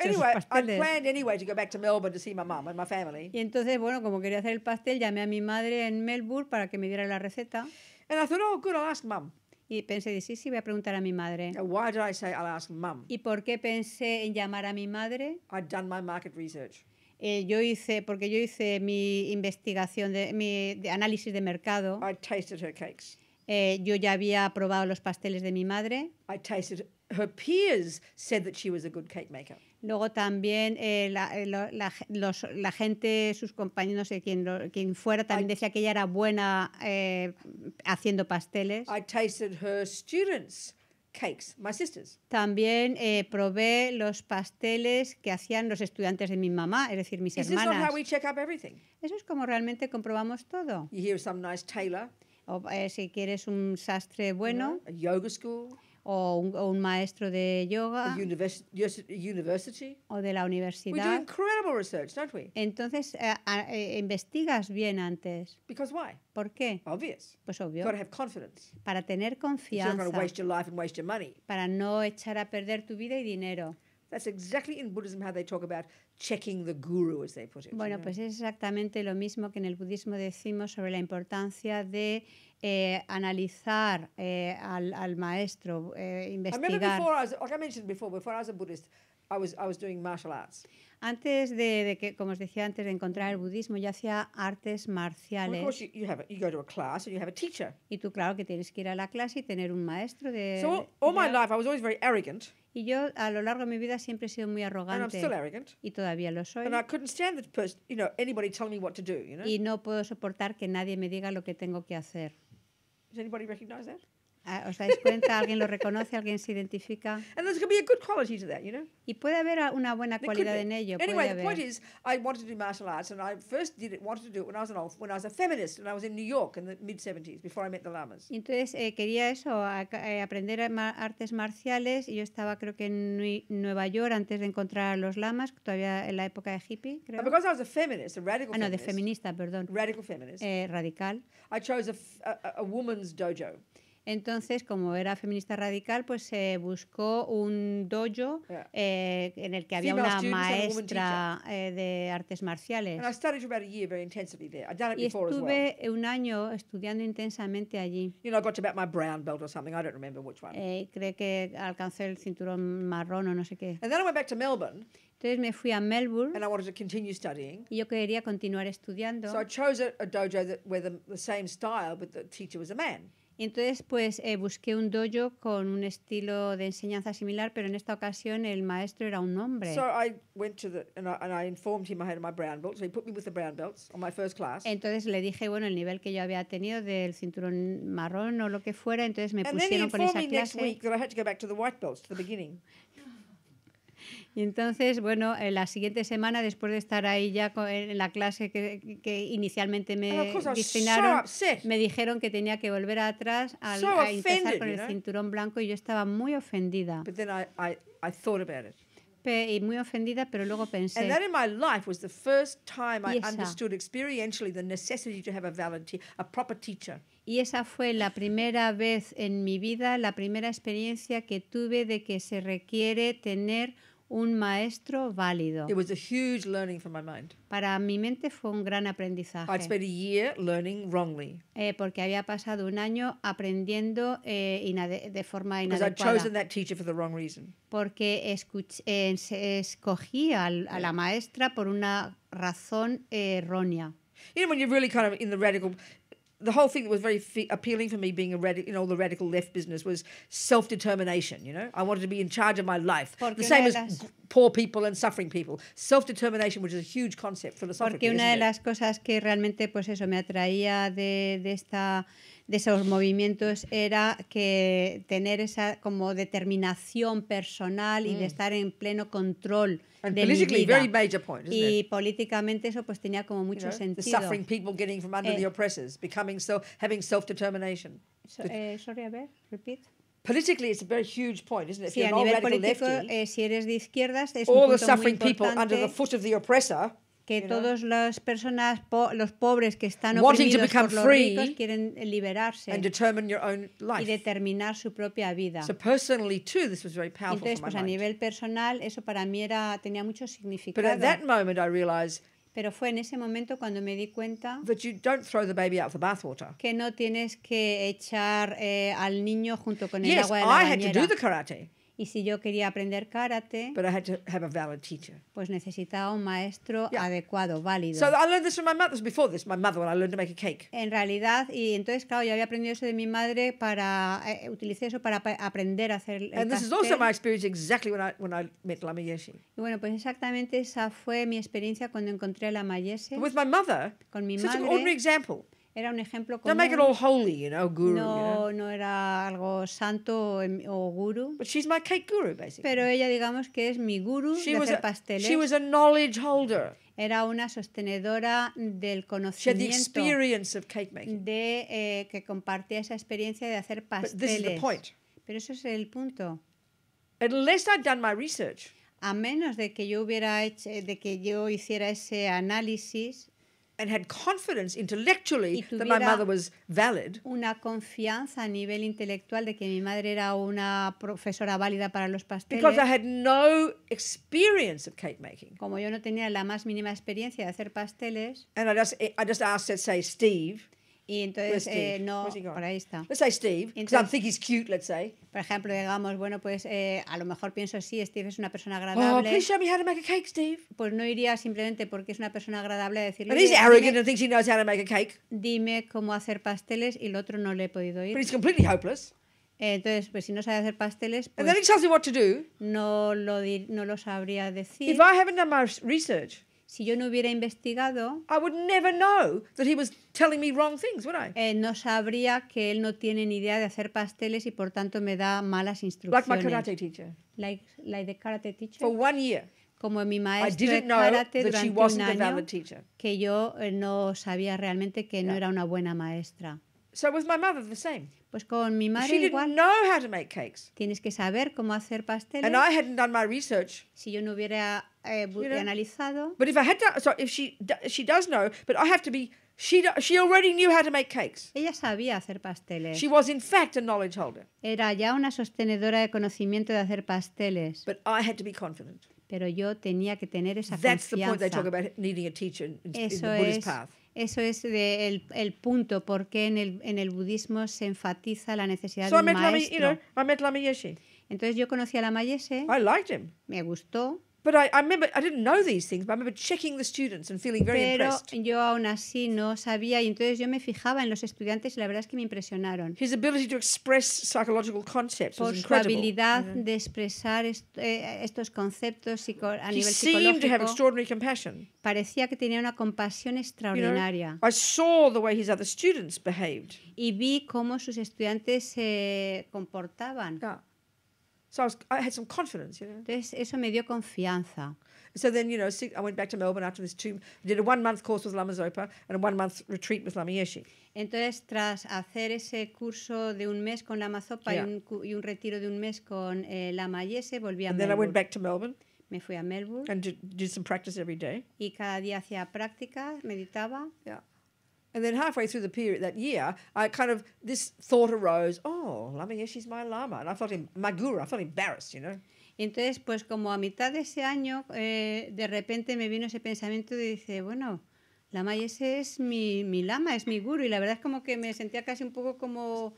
Y entonces, bueno, como quería hacer el pastel, llamé a mi madre en Melbourne para que me diera la receta. And I oh, Y pensé, sí, sí, voy a preguntar a mi madre. I say ask ¿Y por qué pensé en llamar a mi madre? I'd done my market research. Eh, yo hice, porque yo hice mi investigación, de, mi análisis de mercado. I tasted her cakes. Eh, yo ya había probado los pasteles de mi madre. Luego también eh, eh, la, gente, sus compañeros, quien fuera, también decía que ella era buena haciendo pasteles. También probé los pasteles que hacían los estudiantes de mi mamá, es decir, mis hermanas. Eso es como realmente comprobamos todo. O, eh, si quieres un sastre bueno. O un, maestro de yoga o de la universidad. Entonces eh, eh, investigas bien antes. ¿Por qué? Pues obvio. Para tener confianza. Para no echar a perder tu vida y dinero. That's exactly in Buddhism how they talk about checking the guru, as they put it. Bueno, you know? pues es exactamente lo mismo que en el budismo decimos sobre la importancia de eh, analizar eh, al, al, maestro, eh, investigar. I remember before, I was, like I mentioned before, before I was a Buddhist, I was, I was doing martial arts. Antes de, de, que, como os decía antes, de encontrar el budismo, yo hacía artes marciales. Y tú, claro, que tienes que ir a la clase y tener un maestro de. So, all my life, I was always very arrogant. Y yo a lo largo de mi vida siempre he sido muy arrogante. And I'm still arrogant. Y todavía lo soy. And I couldn't stand the person, you know, anybody telling me what to do, you know? Y no puedo soportar que nadie me diga lo que tengo que hacer. Does anybody recognize that? Ah, ¿Os dais cuenta? ¿Alguien lo reconoce? ¿Alguien se identifica? And there's going be a good quality to that, you know. Y puede haber una buena there cualidad en ello. Anyway, the point is, I wanted to do martial arts, and I first did it, wanted to do it when I was an old, when I was a feminist, and I was in New York in the mid 70s before I met the lamas. Entonces eh, quería eso, a, eh, aprender artes marciales, y yo estaba creo que en Nui Nueva York antes de encontrar a los lamas, todavía en la época de hippie, creo. And because I was a feminist, a radical. Ah, no, de feminista, perdón. Radical feminist. Eh, radical. I chose a, a, a woman's dojo. Entonces, como era feminista radical, pues se buscó un dojo eh, en el que había una maestra eh, de artes marciales. Y estuve un año estudiando intensamente allí. Eh, creo que alcancé el cinturón marrón o no sé qué. Entonces me fui a Melbourne. Y yo quería continuar estudiando. Entonces dojo entonces, pues eh, busqué un dojo con un estilo de enseñanza similar, pero en esta ocasión el maestro era un hombre. Entonces le dije, bueno, el nivel que yo había tenido del cinturón marrón o lo que fuera, entonces me pusieron con esa clase. Y entonces, bueno, eh, la siguiente semana, después de estar ahí ya en la clase que, que inicialmente me diseñaron, me dijeron que tenía que volver atrás a empezar con el cinturón blanco y yo estaba muy ofendida. y muy ofendida, pero luego pensé. Y esa fue la primera vez en mi vida, la primera experiencia que tuve de que se requiere tener un maestro válido. It was a huge learning for my mind. Para mi mente fue un gran aprendizaje. I'd spent a year learning wrongly. Eh, porque había pasado un año aprendiendo eh, de forma inadecuada. Because I'd chosen that teacher for the wrong reason. Porque escuché, eh, escogí a, a la maestra por una razón eh, errónea. You know, when you're really kind of in the radical the whole thing that was very appealing for me being a radical, you know, the radical left business was self determination. You know, I wanted to be in charge of my life, Porque the same as las... poor people and suffering people. Self determination, which is a huge concept philosophically. Porque una de it? las cosas que realmente, pues eso, me atraía de, de esta de esos movimientos era que tener esa como determinación personal y de mm. estar en pleno control de y políticamente eso pues tenía como mucho sentido. getting sorry, a repeat. Politically, it's a very huge point, isn't it? si eres de izquierdas, es un punto que todas las personas, los pobres que están oprimidos por los ricos quieren liberarse y determinar su propia vida. Entonces, pues, a nivel personal, eso para mí era, tenía mucho significado. pero fue en ese momento cuando me di cuenta que no tienes que echar eh, al niño junto con el agua de la I Had to do karate. Y si yo quería aprender karate, pues necesitaba un maestro adecuado, válido. En realidad, y entonces, claro, yo había aprendido eso de mi madre para utilizar eh, eh, utilicé eso para aprender a hacer el Y bueno, pues exactamente esa fue mi experiencia cuando encontré a Lama con mi madre. example era un ejemplo no, era algo santo o guru. Pero ella, digamos que es mi guru de hacer pasteles. Era una sostenedora del conocimiento. De eh, que compartía esa experiencia de hacer pasteles. Pero eso es el punto. A menos de que yo hubiera hecho, de que yo hiciera ese análisis. and had confidence intellectually that my mother was valid. Una confianza a nivel intelectual de que mi madre era una profesora válida para los pasteles. Because I had no experience of cake making. Como yo no tenía la más mínima experiencia de hacer pasteles. And I just I just asked, to say, Steve. Y entonces eh, no, por ahí está. Let's say Steve, because I think he's cute, let's say. Por ejemplo, digamos, bueno, pues eh, a lo mejor pienso, sí, Steve es una persona oh, agradable. Oh, please show me how to make a cake, Steve. Pues no iría simplemente porque es una persona agradable a decirle. But he's arrogant dime, and thinks he knows how to make a cake. Dime cómo hacer pasteles y el otro no le he podido ir. But he's completely hopeless. Eh, entonces, pues si no sabe hacer pasteles, pues, and then he pues tells me what to do. No lo, no lo sabría decir. If I haven't done my research si yo no hubiera investigado, I would never know that he was telling me wrong things, would I? Eh, no sabría que él no tiene ni idea de hacer pasteles y por tanto me da malas instrucciones. Like my karate teacher. Like, like the karate teacher. For one year. Como mi maestra de karate durante un año, que yo eh, no sabía realmente que yeah. no era una buena maestra. So with my mother the same. Pues con mi madre She igual. Didn't know how to make cakes. Tienes que saber cómo hacer pasteles. And I hadn't done my research. Si yo no hubiera eh, you know? analizado. But if I had to, so if she she does know, but I have to be. She, she already knew how to make cakes. Ella sabía hacer pasteles. She was in fact a knowledge holder. Era ya una sostenedora de conocimiento de hacer pasteles. But I had to be confident. Pero yo tenía que tener esa That's confianza. The point they talk about needing a teacher in, Eso in the Buddhist es. path. Eso es de el, el, punto por qué en el, en el budismo se enfatiza la necesidad so de un maestro. La, you know, Entonces yo conocí a la Mayese. I liked him. Me gustó. But I, I remember, I didn't know these things, but I remember checking the students and feeling very Pero impressed. yo aún así no sabía y entonces yo me fijaba en los estudiantes y la verdad es que me impresionaron. His ability to express psychological concepts Por was su habilidad mm -hmm. de expresar est eh, estos conceptos psico a He nivel seemed to have extraordinary compassion. parecía que tenía una compasión You know, extraordinaria I saw the way his other students behaved. y vi cómo sus estudiantes se comportaban. Yeah. So I, was, I had some confidence, you know. Entonces eso me dio confianza. So then, you know, I went back to Melbourne after this two, did a one month course with Lama Zopa and a one month retreat with Lama Yeshe. Entonces, tras hacer ese curso de un mes con Lama Zopa yeah. y, un, y un retiro de un mes con eh, Lama Yeshe, volví a Melbourne. And then I went back to Melbourne. Me fui a Melbourne. And did, did some practice every day. Y cada día hacía práctica, meditaba. Yeah. And then halfway through the period that year, I kind of this thought arose, oh, Lama Yeshe is my Lama. And I felt in my guru, I felt embarrassed, you know. Entonces, pues como a mitad de ese año, eh, de repente me vino ese pensamiento y dice, bueno, Lama Yeshe es mi, mi Lama, es mi guru. Y la verdad es como que me sentía casi un poco como...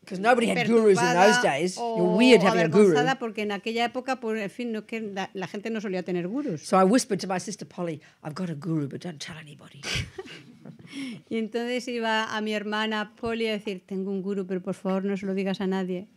Because nobody had gurus in those days. You're weird having a guru. porque en aquella época, por en fin, no, que la, la gente no solía tener gurus. So I whispered to my sister Polly, I've got a guru, but don't tell anybody. [LAUGHS] [LAUGHS] Y entonces iba a mi hermana Polly a decir, tengo un guru, pero por favor no se lo digas a nadie.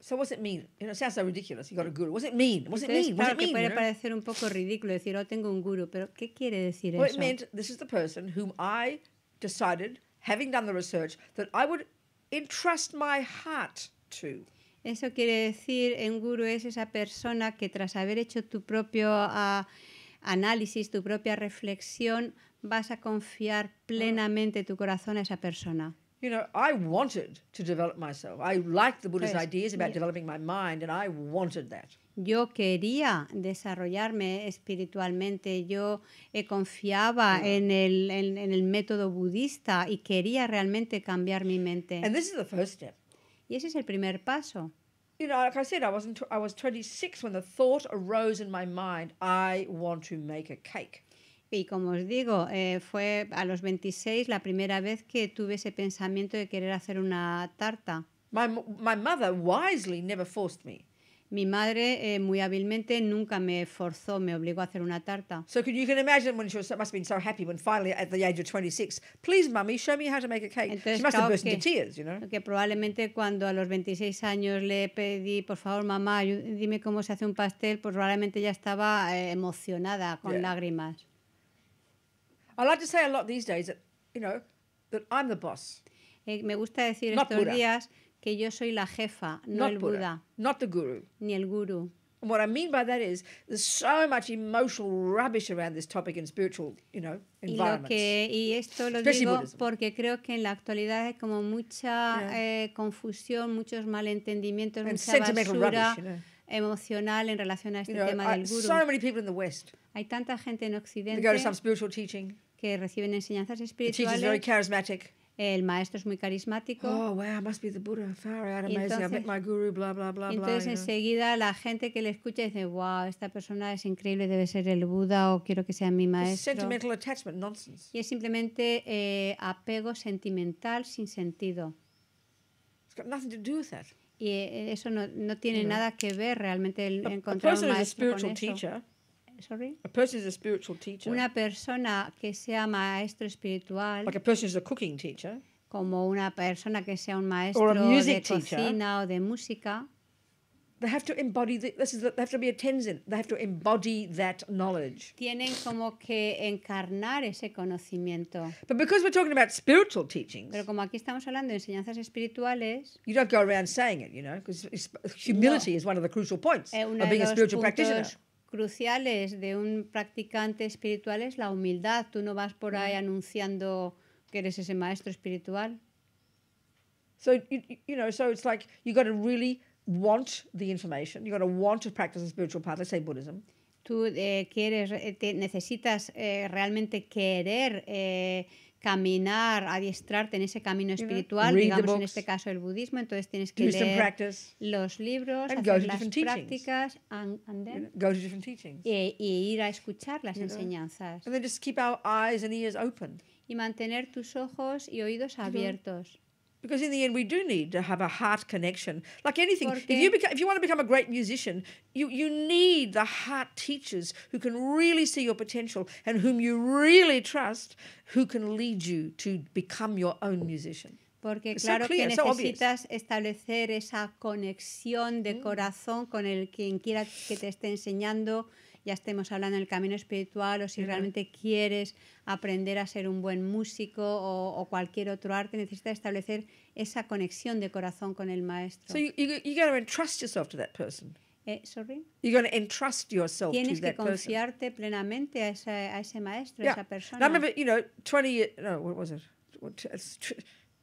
So what's it mean? You know, it sounds so ridiculous. You got a guru. What's it mean? What's it mean? What's it mean? Claro que puede parecer un poco ridículo decir, oh, tengo un guru, pero ¿qué quiere decir well, eso? it meant this is the person whom I decided, having done the research, that I would entrust my heart to. Eso quiere decir, un guru es esa persona que tras haber hecho tu propio uh, análisis, tu propia reflexión, vas a confiar plenamente tu corazón a esa persona? You know, I wanted to develop myself. I liked the Buddha's pues, ideas about developing my mind, and I wanted that. Yo quería desarrollarme espiritualmente. Yo eh, confiaba en, el, en, el método budista y quería realmente cambiar mi mente. And this is the first step. Y ese es el primer paso. You know, like I said, I was, I was 26 when the thought arose in my mind, I want to make a cake. Y como os digo, eh, fue a los 26 la primera vez que tuve ese pensamiento de querer hacer una tarta. My, mother wisely never forced me. Mi madre eh, muy hábilmente nunca me forzó, me obligó a hacer una tarta. So can imagine when she was, must so happy when finally at the age of please show me how to make a cake. she must have burst into tears, you know. Que probablemente cuando a los 26 años le pedí, por favor, mamá, dime cómo se hace un pastel, pues probablemente ya estaba eh, emocionada con lágrimas. I like to say a lot these days that, you know, that I'm the boss. Eh, me gusta decir Not estos Buddha. días que yo soy la jefa, no Not el Buddha. Buda. Not the guru. Ni el guru. And what I mean by that is there's so much emotional rubbish around this topic in spiritual, you know, environments. Y, lo que, y esto lo Especially digo Buddhism. porque creo que en la actualidad hay como mucha yeah. eh, confusión, muchos malentendimientos, And mucha basura rubbish, you know. emocional en relación a este you know, tema I, del guru. So many people in the West. Hay tanta gente en Occidente. They go to some spiritual teaching que reciben enseñanzas espirituales. El maestro es muy carismático. Oh, wow, must be the Buddha. entonces, my guru, entonces enseguida la gente que le escucha dice, wow, esta persona es increíble, debe ser el Buda o quiero que sea mi maestro. Y es simplemente eh, apego sentimental sin sentido. Y eh, eso no, no tiene nada que ver realmente el encontrar un maestro con sorry? A person is a spiritual teacher. Una persona que sea maestro espiritual. Like a person is a cooking teacher. Como una persona que sea un maestro de cocina teacher. o de música. They have to embody this is they have to be a tenzin. They have to embody that knowledge. Tienen como que encarnar ese conocimiento. But because we're talking about spiritual teachings. Pero como aquí estamos hablando de enseñanzas espirituales. You don't go around saying it, you know, because humility is one of the crucial points eh, of being a spiritual practitioner cruciales de un practicante espiritual es la humildad. Tú no vas por ahí mm. anunciando que eres ese maestro espiritual. So you, you know, so it's like you got to really want the information. You got to want to practice a spiritual path. Let's say Buddhism. Tú eh, quieres, eh, te necesitas eh, realmente querer eh, caminar, adiestrarte en ese camino espiritual, digamos en este caso el budismo, entonces tienes que leer los libros, hacer las prácticas and, e, ir a escuchar las enseñanzas. Y mantener tus ojos y oídos abiertos. because in the end we do need to have a heart connection like anything if you beca- if you want to become a great musician you you need the heart teachers who can really see your potential and whom you really trust who can lead you to become your own musician Porque It's claro so clear, que necesitas so establecer esa conexión de mm. corazón con el quien quiera que te esté enseñando, ya estemos hablando del camino espiritual o si realmente quieres aprender a ser un buen músico o, o, cualquier otro arte, necesitas establecer esa conexión de corazón con el maestro. So you, you, to entrust yourself to that person. Eh, sorry. You're going to entrust yourself Tienes to that que confiarte plenamente a ese, a ese maestro, a esa persona. I remember, you know, 20 years, no, what was it?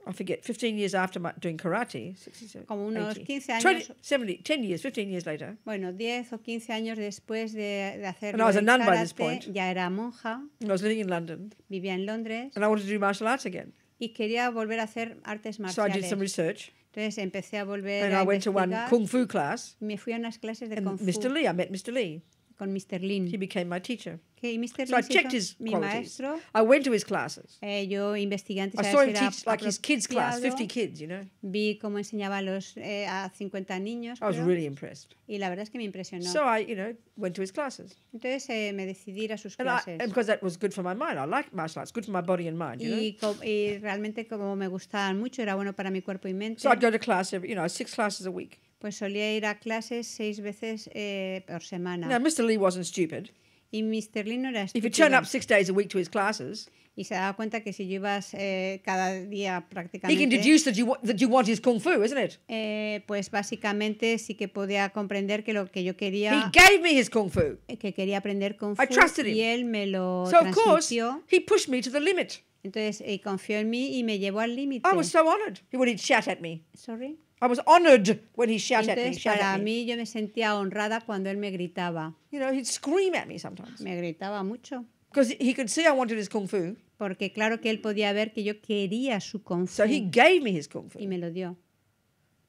I forget, 15 years after my, doing karate, 67, como unos 80, 15 años, 20, 70, 10 years, 15 years later. Bueno, 10 o 15 años después de, de hacer karate, ya era monja. I was living in London. Vivía en Londres. And I wanted to do martial arts again. Y quería volver a hacer artes marciales. So I did some research. Entonces empecé a volver and a I went to one kung fu class. Me fui a unas clases de and kung fu. Mr. Lee, I met Mr. Lee. con Mr. Lin. He became my teacher. Okay, Mr. So Lin I checked his mi Maestro. I went to his classes. Eh, yo investigué antes. I saw him teach like his kids class, 50 kids, you know. Vi cómo enseñaba a los eh, a 50 niños. I was really impressed. Y la verdad es que me impresionó. So I, you know, went to his classes. Entonces eh, me decidí ir a sus clases. I, because that was good for my mind. I like martial arts. Good for my body and mind, you y, know. y realmente como me gustaban mucho, era bueno para mi cuerpo y mente. So I'd go to class every, you know, six classes a week. Pues solía ir a clases seis veces eh, por semana. Now, Mr. Lee wasn't stupid. Y Mr. Lee no era If you turn up six days a week to his classes, Y se daba cuenta que si yo ibas eh, cada día he can deduce that you, that you want his kung fu, isn't it? eh, pues básicamente sí que podía comprender que lo que yo quería, He gave me his kung fu. Eh, que quería aprender fu. I trusted him. y él me lo So, of course, he pushed me to the limit. Entonces, eh, confió en mí y me llevó al límite. I was so honored. He would he'd shout at me. Sorry. I was honored when he shouted at me. Entonces, shouted para mí, yo me sentía honrada cuando él me gritaba. You know, he'd scream at me sometimes Me gritaba mucho. because he could see I wanted his kung fu. Porque claro que él podía ver que yo quería su kung fu So he gave me his kung fu. y me lo dio.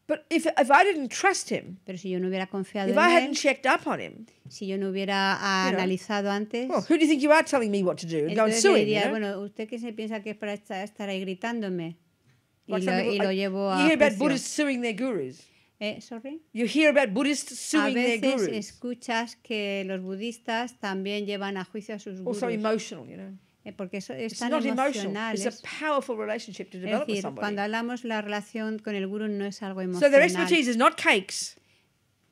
But if, if I didn't trust him, Pero si yo no hubiera confiado if I hadn't él, checked up on him, si yo no hubiera You know. analizado antes, well, who do you think you are telling me what to do and go and entonces sue him? you diría, know? bueno, ¿usted qué se piensa que es para estar ahí gritándome? y, lo, y lo, a. You hear about Buddhists suing their gurus. Eh, sorry. You hear about Buddhists suing a veces their gurus. escuchas que los budistas también llevan a juicio a sus gurus. Also emotional, you know. Eh, porque es, es tan emocional. Es, it's a powerful relationship to develop es decir, cuando hablamos la relación con el gurú no es algo emocional. So their expertise is not cakes.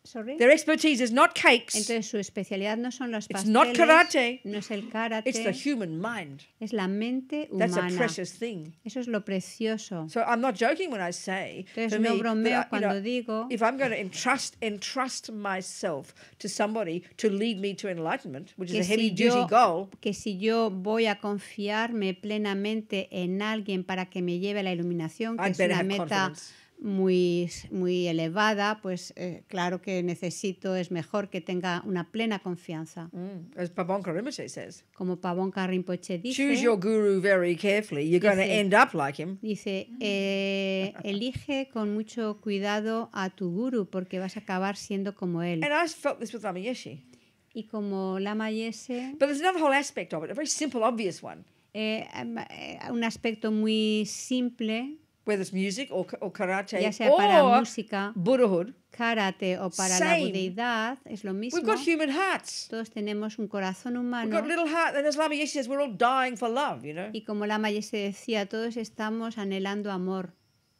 Sorry. Their expertise is not cakes. Entonces su especialidad no son los pasteles. It's not karate. No es el karate. It's the human mind. Es la mente humana. That's a precious thing. Eso es lo precioso. So I'm not joking when I say. Entonces no me, bromeo I, cuando know, digo. If I'm going to entrust entrust myself to somebody to lead me to enlightenment, which is a heavy si duty yo, goal. Que si yo voy a confiarme plenamente en alguien para que me lleve a la iluminación, que I'd es una meta confidence muy, muy elevada, pues eh, claro que necesito, es mejor que tenga una plena confianza. Mm, as says. Como Pavonka Rinpoche dice. Choose your guru very carefully. You're going to end up like him. Dice, eh, elige con mucho cuidado a tu guru porque vas a acabar siendo como él. Y como Lama Yeshe. But there's another whole aspect of it, a very simple, obvious one. Eh, em, eh un aspecto muy simple whether it's music or, or karate ya sea para or música, Buddhahood, karate o para same. la budeidad, es lo mismo. We've got human hearts. Todos tenemos un corazón humano. We've got little heart, and as Lama Yeshe says, we're all dying for love, you know. Y como Lama Yeshe decía, todos estamos anhelando amor.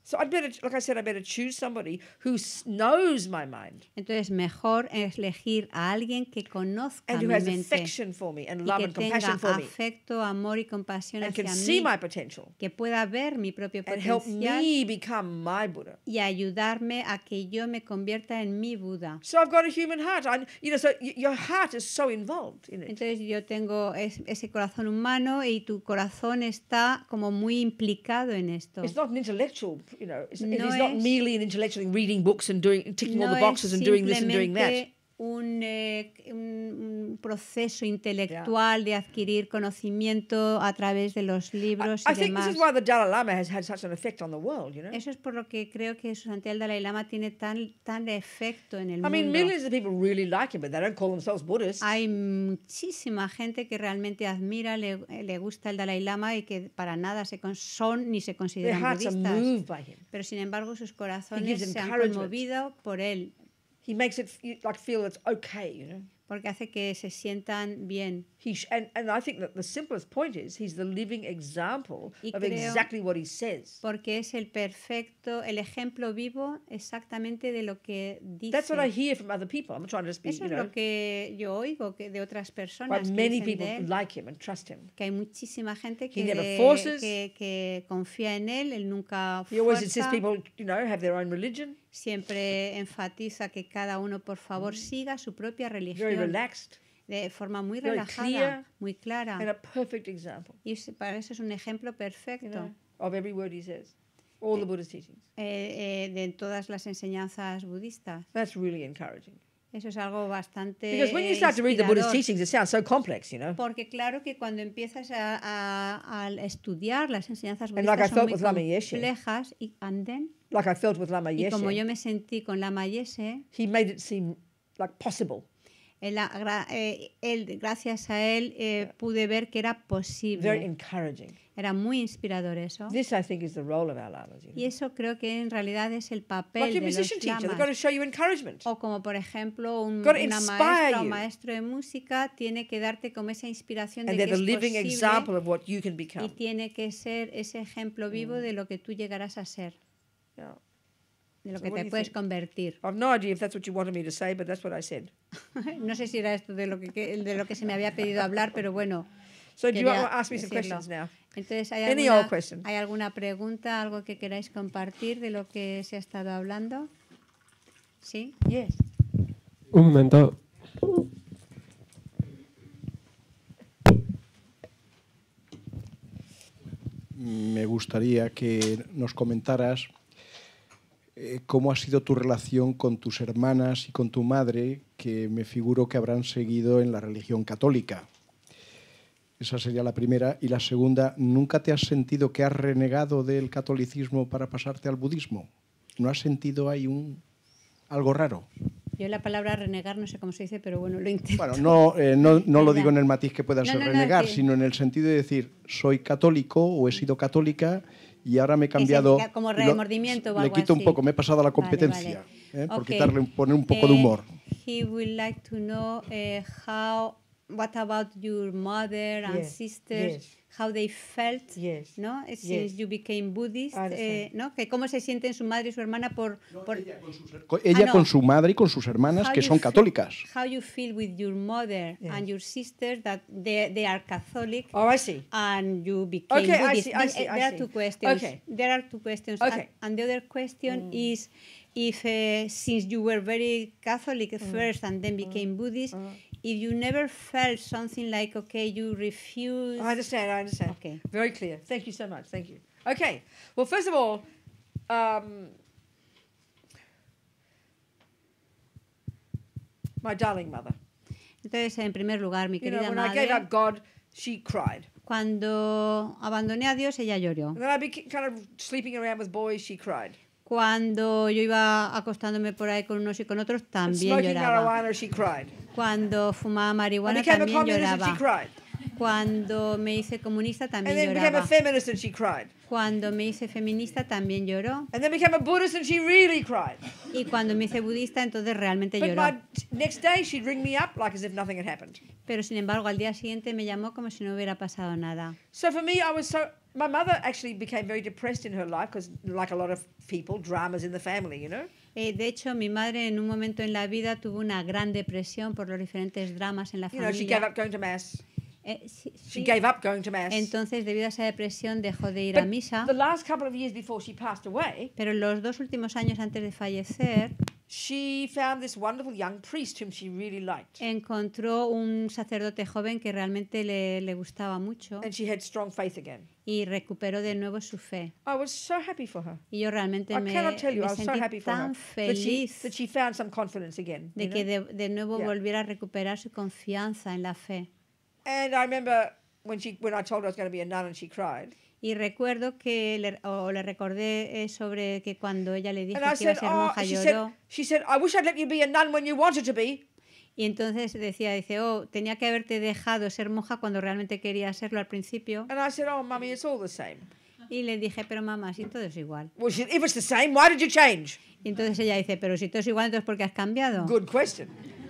So I'd better, like I said, I better choose somebody who knows my mind. Entonces mejor es elegir a alguien que conozca and who mi has mente affection for me and love and compassion for me. que tenga afecto, amor y compasión and hacia can mí, see my potential. que pueda ver mi propio potencial. and help me become my Buddha. y ayudarme a que yo me convierta en mi Buda. So I've got a human heart. I, you know, so your heart is so involved in it. Entonces yo tengo es, ese corazón humano y tu corazón está como muy implicado en esto. It's not an intellectual you know, it's, it is not merely an intellectual thing, reading books and doing ticking no all the boxes and doing this and doing that. Eh, un, proceso intelectual de adquirir conocimiento a través de los libros y demás. Eso es por lo que creo que su santidad el Dalai Lama tiene tan tan efecto en el mundo. Hay muchísima gente que realmente admira, le, gusta el Dalai Lama y que para nada se son ni se consideran budistas. Pero sin embargo sus corazones se han conmovido por él. He makes it like feel it's okay, you know. Porque hace que se sientan bien. He and, and I think that the simplest point is he's the living example y of exactly what he says. Porque es el perfecto, el ejemplo vivo exactamente de lo que dice. That's what I hear from other people. I'm trying to speak, Eso you know. Es lo que yo oigo que de otras personas. But many people like him and trust him. Que hay muchísima gente que, de, que, que confía en él. Él nunca. He always insists people, you know, have their own religion siempre enfatiza que cada uno, por favor, mm. siga su propia religión de forma muy relajada, muy clara. y para eso es un ejemplo perfecto. Eh, eh, de todas las enseñanzas budistas. Eso es algo bastante Porque claro que cuando empiezas a, estudiar las enseñanzas budistas son muy complejas y and like I felt with Lamayeshe. Y como yo me sentí con Lamayeshe, he made it seem like possible. Él, eh, él, gracias a él eh, yeah. pude ver que era posible. Very encouraging. Era muy inspirador eso. This, I think, is the role of our lamas, you know? Y eso creo que en realidad es el papel like de los lamas. O como por ejemplo un, una maestra o maestro de música tiene que darte como esa inspiración And de que es posible y tiene que ser ese ejemplo vivo mm. de lo que tú llegarás a ser. De lo que te puedes convertir. no if that's what you wanted me to say, but that's what I said. [LAUGHS] no sé si era esto de lo que, de lo que se me había pedido hablar, pero bueno. So you ask me some questions now? Entonces, ¿hay alguna, ¿hay alguna pregunta, algo que queráis compartir de lo que se ha estado hablando? ¿Sí? Yes. Un momento. Me gustaría que nos comentaras eh, cómo ha sido tu relación con tus hermanas y con tu madre, que me figuro que habrán seguido en la religión católica. Esa sería la primera. Y la segunda, ¿nunca te has sentido que has renegado del catolicismo para pasarte al budismo? ¿No has sentido ahí un, algo raro? Yo la palabra renegar no sé cómo se dice, pero bueno, lo intento. Bueno, no, eh, no, lo [LAUGHS] digo en el matiz que pueda ser renegar, sino en el sentido de decir, soy católico o he sido católica y ahora me he cambiado. Es como remordimiento lo, o algo Le quito así. un poco, me he pasado a la competencia vale, vale. Eh, por okay. quitarle, poner un poco eh, de humor. He would like to know eh, how, what about your mother and yes, sisters? Yes how they felt, yes. ¿no? Since you became Buddhist, eh, ¿no? Que cómo se sienten su madre y su hermana por... Ella, ah, con, su madre y con sus hermanas how que son católicas. How you feel with your mother and your sisters that they, they are Catholic. Oh, I see. And you became Buddhist. Eh, I there are two questions. Okay. There are two questions. And, the other question mm. is if uh, since you were very Catholic mm. first and then became mm. Buddhist, mm. if you never felt something like okay you refuse i understand i understand okay very clear thank you so much thank you okay well first of all um, my darling mother entonces en primer lugar mi querida you know, when madre, i gave up god she cried cuando abandoné a dios ella lloró and then i became kind of sleeping around with boys she cried Cuando yo iba acostándome por ahí con unos y con otros, también lloraba. Cuando fumaba marihuana, también lloraba. Cuando me hice comunista también and lloraba. a feminist and she cried. Cuando me hice feminista también lloró. And then became a Buddhist and she really cried. Y cuando me hice budista entonces realmente lloró. Pero sin embargo al día siguiente me llamó como si no hubiera pasado nada. So for me I was so my mother actually became very depressed in her life because like a lot of people dramas in the family, you know. Eh, de hecho, mi madre en un momento en la vida tuvo una gran depresión por los diferentes dramas en la you familia. Know, she gave up going to mass. Eh, sí, she gave up going to mass. Entonces, debido a esa depresión, dejó de ir But a misa. The last couple of years before she passed away, Pero los dos últimos años antes de fallecer, she found this wonderful young priest whom she really liked. Encontró un sacerdote joven que realmente le, le gustaba mucho. And she had strong faith again. Y recuperó de nuevo su fe. I was so happy for her. Y yo realmente I me, tell you, me I was sentí so happy for tan feliz that she, that she found some confidence again, de que know? de, de nuevo yeah. volviera a recuperar su confianza en la fe. And I remember when she when I told her I was going to be a nun and she cried. Y recuerdo que le, o le recordé eh, sobre que cuando ella le dijo que iba a ser ah, monja oh, lloró. She said, I wish I'd let you be a nun when you wanted to be. Y entonces decía, dice, oh, tenía que haberte dejado ser monja cuando realmente quería serlo al principio. And I said, oh, mommy, it's all the same. Y le dije, pero mamá, si todo es igual. Well, if it's the same, why did you change? Y entonces ella dice, pero si todo es igual, entonces ¿por qué has cambiado? Good question.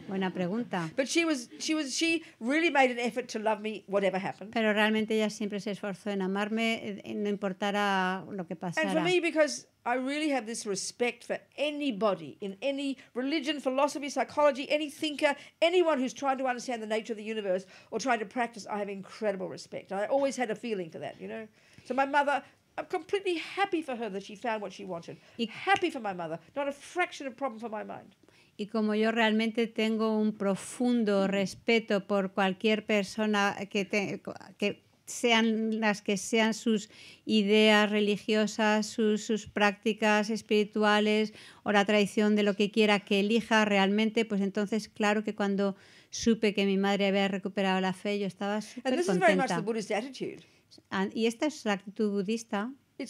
Buena pregunta. But she was, she was, she really made an effort to love me, whatever happened. Pero realmente ella siempre se esforzó en amarme, no importara lo que pasara. And for me, because I really have this respect for anybody in any religion, philosophy, psychology, any thinker, anyone who's trying to understand the nature of the universe or trying to practice. I have incredible respect. I always had a feeling for that, you know. So my mother I'm completely happy for her that she found what she wanted. Happy for my mother. Not a fraction of problem for my mind. Y como yo realmente tengo un profundo respeto por cualquier persona que, que sean las que sean sus ideas religiosas, sus, sus, prácticas espirituales o la tradición de lo que quiera que elija realmente, pues entonces claro que cuando supe que mi madre había recuperado la fe, yo estaba súper contenta. Y esta es la actitud budista de,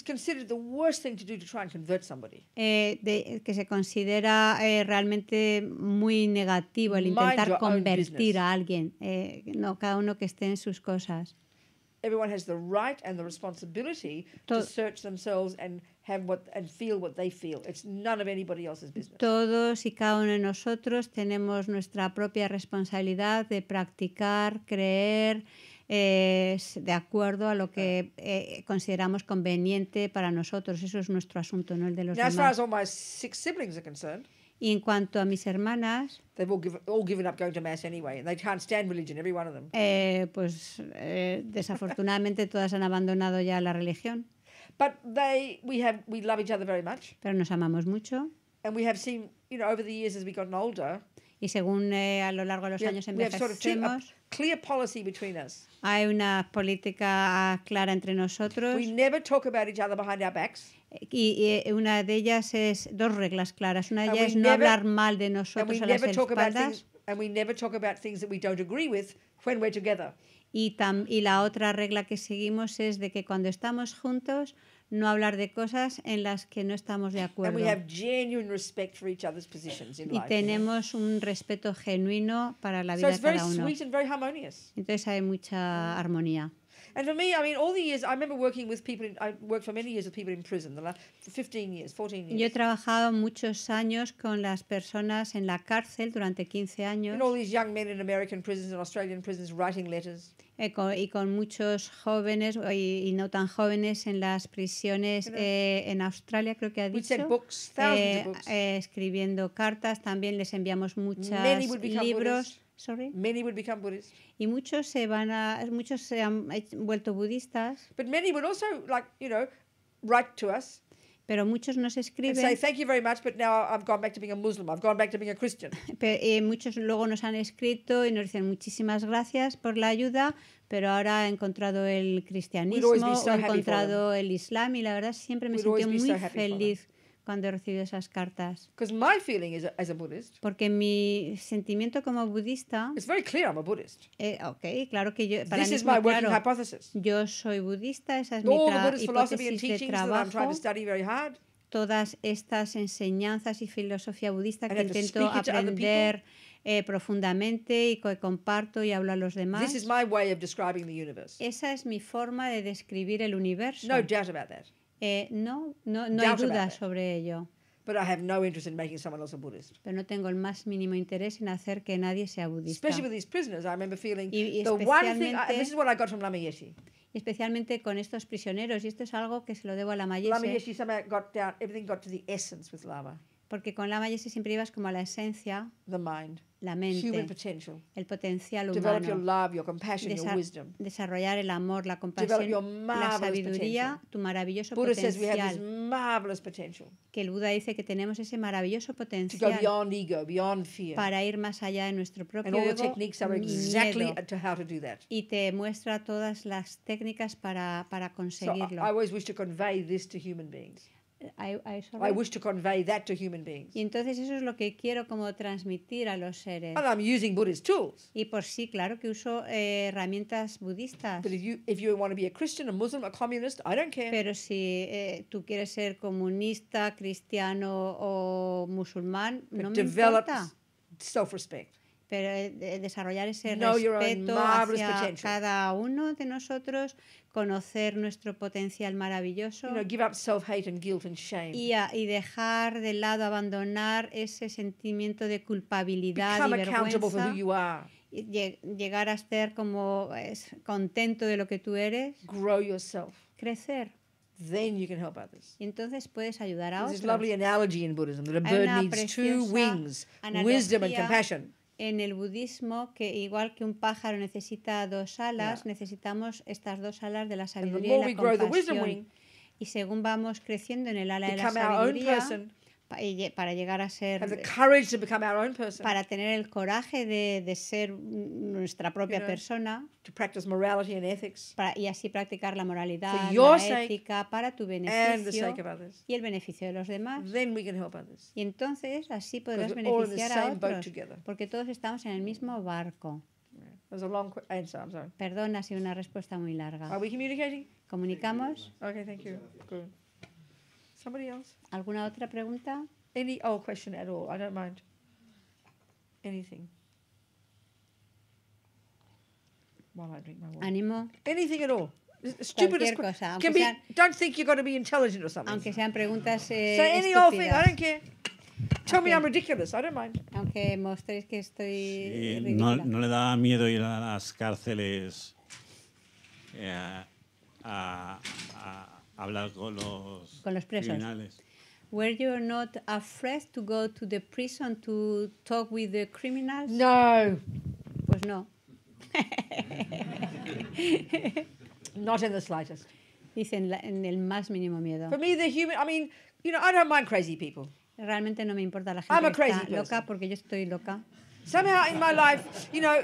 que se considera eh, realmente muy negativo el intentar convertir a alguien. Eh, no, cada uno que esté en sus cosas. Todos y cada uno de nosotros tenemos nuestra propia responsabilidad de practicar, creer de acuerdo a lo que eh, consideramos conveniente para nosotros. Eso es nuestro asunto, no el de los demás. y en cuanto a mis hermanas, eh, pues eh, desafortunadamente [LAUGHS] todas han abandonado ya la religión, pero nos amamos mucho. Y según a lo largo de los años we clear policy between us. Hay una política clara entre nosotros. We never talk about each other behind our backs. Y, y eh, una de ellas es dos reglas claras. Una de ellas es no never, hablar mal de nosotros a las espaldas. and we never talk about things that we don't agree with when we're together. Y, tam, y la otra regla que seguimos es de que cuando estamos juntos no hablar de cosas en las que no estamos de acuerdo. Y tenemos un respeto genuino para la vida de cada uno. Entonces hay mucha mm. armonía. And for me, I mean, all the years, I remember working with people, in, I worked for many years with people in prison, the last 15 years, 14 years. Yo he trabajado muchos años con las personas en la cárcel durante 15 años. And all these young men in American prisons and Australian prisons writing letters. Eh, y con muchos jóvenes y, no tan jóvenes en las prisiones eh, en Australia, creo que ha dicho, eh, escribiendo cartas. También les enviamos muchos libros. Sorry. Y muchos se van a, muchos se han vuelto budistas. Pero pero muchos nos escriben. muchos luego nos han escrito y nos dicen muchísimas gracias por la ayuda, pero ahora he encontrado el cristianismo, he encontrado el islam y la verdad siempre me he sentí muy feliz cuando recibido esas cartas. My feeling is a, as a Buddhist, Porque mi sentimiento como budista. It's very clear I'm a Buddhist. Eh, ok, claro que yo. Para This mí is my working hypothesis. Yo soy budista, esa es All mi the Buddhist philosophy trabajo, that I'm to study very hard. Todas estas enseñanzas y filosofía budista que intento aprender. Eh, profundamente y que comparto y hablo a los demás. This is my way of describing the universe. Esa es mi forma de describir el universo. No doubt about that. Eh, no, no, no hay duda sobre ello. But I have no interest in making someone else a Buddhist. Pero no tengo el más mínimo interés en hacer que nadie sea budista. Especially with these prisoners, I remember feeling y, y the one thing. I, this is what I got from Lama Yeshe. Especialmente con estos prisioneros, y esto es algo que se lo debo a Lama Yeshe. Lama Yeshe somehow got down. Everything got to the essence with Lama. Porque con la majesty siempre ibas como a la esencia, the mind, la mente, human potential, el potencial humano, develop your love, your compassion, desa your wisdom. desarrollar el amor, la compasión, la sabiduría, potential. tu maravilloso Buddha potencial. Says we have this marvelous potential. Que el Buda dice que tenemos ese maravilloso potencial to go beyond ego, beyond fear. para ir más allá de nuestro propio And all ego the techniques are exactly To how to do that. Y te muestra todas las técnicas para, para conseguirlo. So I always wish to convey this to human beings. I, I, I wish to convey that to human beings. Y entonces eso es lo que quiero como transmitir a los seres. And I'm using Buddhist tools. Y por sí, claro que uso eh, herramientas budistas. But if you if you want to be a Christian, a Muslim, a communist, I don't care. Pero si eh, tú quieres ser comunista, cristiano o musulmán, But no me importa. self-respect desarrollar ese know respeto hacia cada uno de nosotros, conocer nuestro potencial maravilloso Y, dejar de lado, abandonar ese sentimiento de culpabilidad y vergüenza. llegar a ser como contento de lo que tú eres. Crecer. Then you can help others. Y entonces puedes ayudar a otros. Hay una analogy in Buddhism that bird needs two wings, wisdom and compassion en el budismo que igual que un pájaro necesita dos alas, necesitamos estas dos alas de la sabiduría y la compasión. y según vamos creciendo en el ala de la sabiduría, para llegar a ser... Para tener el coraje de, de ser nuestra propia persona. To practice morality and ethics. Para, y así practicar la moralidad, la ética, para tu beneficio y el beneficio de los demás. Then we can help others. Y entonces así podrás beneficiar a otros, porque todos estamos en el mismo barco. I'm sorry. Perdón, ha sido una respuesta muy larga. ¿Comunicamos? Okay, thank you. ¿Alguna otra pregunta? Any oh question at all. I don't mind. Anything. While I Anything at all. don't think to be intelligent or something. Aunque sean preguntas eh, any old thing, I don't care. Tell me I'm ridiculous, I don't mind. que estoy no, le da miedo ir a las cárceles eh, a hablar con los, con los presos. criminales. Were you not afraid to go to the prison to talk with the criminals? No. Pues no. [LAUGHS] not in the slightest. Dice en, el más mínimo miedo. For me, the human, I mean, you know, I don't mind crazy people. Realmente no me importa la gente I'm a crazy está person. loca porque yo estoy loca. Somehow in my life, you know,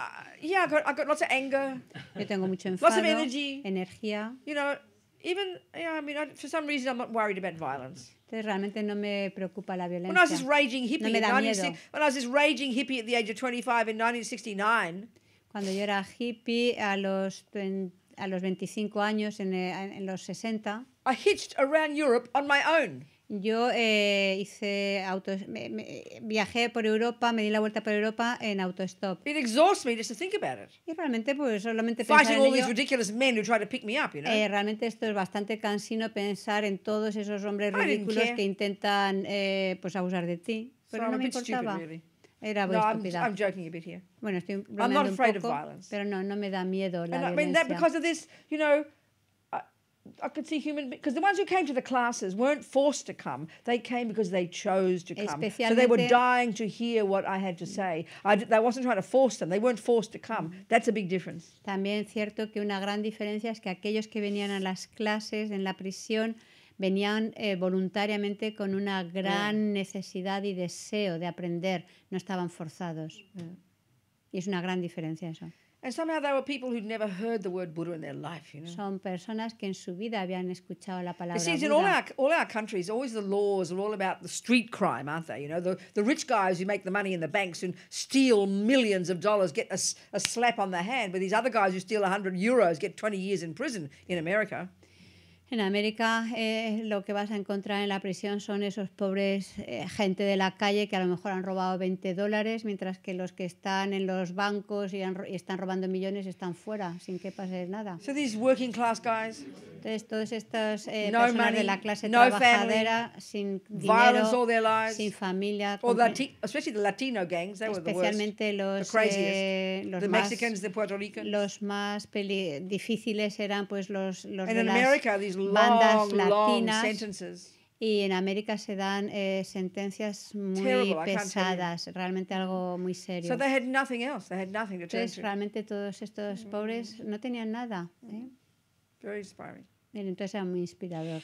uh, yeah, I got, I got lots of anger. Yo tengo mucho enfado, lots of energy. energía. You know, even yeah, I mean, I, for some reason, I'm not worried about violence. realmente no me preocupa la violencia. When I was this raging hippie, no me da miedo. when I was this raging hippie at the age of 25 in 1969. Cuando yo era hippie a los a los 25 años en, en los 60. I hitched around Europe on my own. Yo eh, hice auto, me, me, viajé por Europa, me di la vuelta por Europa en autostop. It exhausts me just to think about it. Y realmente pues solamente pensar Fighting en all ello, these ridiculous men who try to pick me up, you know. Eh, realmente esto es bastante cansino pensar en todos esos hombres ridículos que intentan eh, pues abusar de ti, pero so no I'm me importaba. Era muy no, I'm, I'm joking a bit here. Bueno, estoy I'm not afraid un poco, of violence. Pero no, no me da miedo la and violencia. I mean that because of this, you know, I could see human because the ones who came to the classes weren't forced to come. They came because they chose to come. So they were dying to hear what I had to say. I, I wasn't trying to force them. They weren't forced to come. Mm-hmm. That's a big difference. También cierto que una gran diferencia es que aquellos que venían a las clases en la prisión venían eh, voluntariamente con una gran necesidad y deseo de aprender. No estaban forzados. Mm. Y es una gran diferencia eso. And somehow they were people who'd never heard the word Buddha in their life, you know. Son personas que en su vida habían escuchado la palabra. It seems in all our all our countries, always the laws are all about the street crime, aren't they? You know, the, the rich guys who make the money in the banks and steal millions of dollars get a, a slap on the hand, but these other guys who steal 100 euros get 20 years in prison in America. En América eh, lo que vas a encontrar en la prisión son esos pobres eh, gente de la calle que a lo mejor han robado 20 dólares, mientras que los que están en los bancos y, están robando millones están fuera sin que pase nada. So these working class guys, Entonces todos estos eh, personas de la clase no trabajadera sin dinero, sin familia, or Lati Latino gangs, especialmente los los mexicanos, más, los más difíciles eran pues los los de bandas latinas. y en América se dan eh, sentencias muy pesadas, realmente algo muy serio. Entonces, realmente todos estos mm. pobres no tenían nada. ¿eh? Entonces era muy inspirador.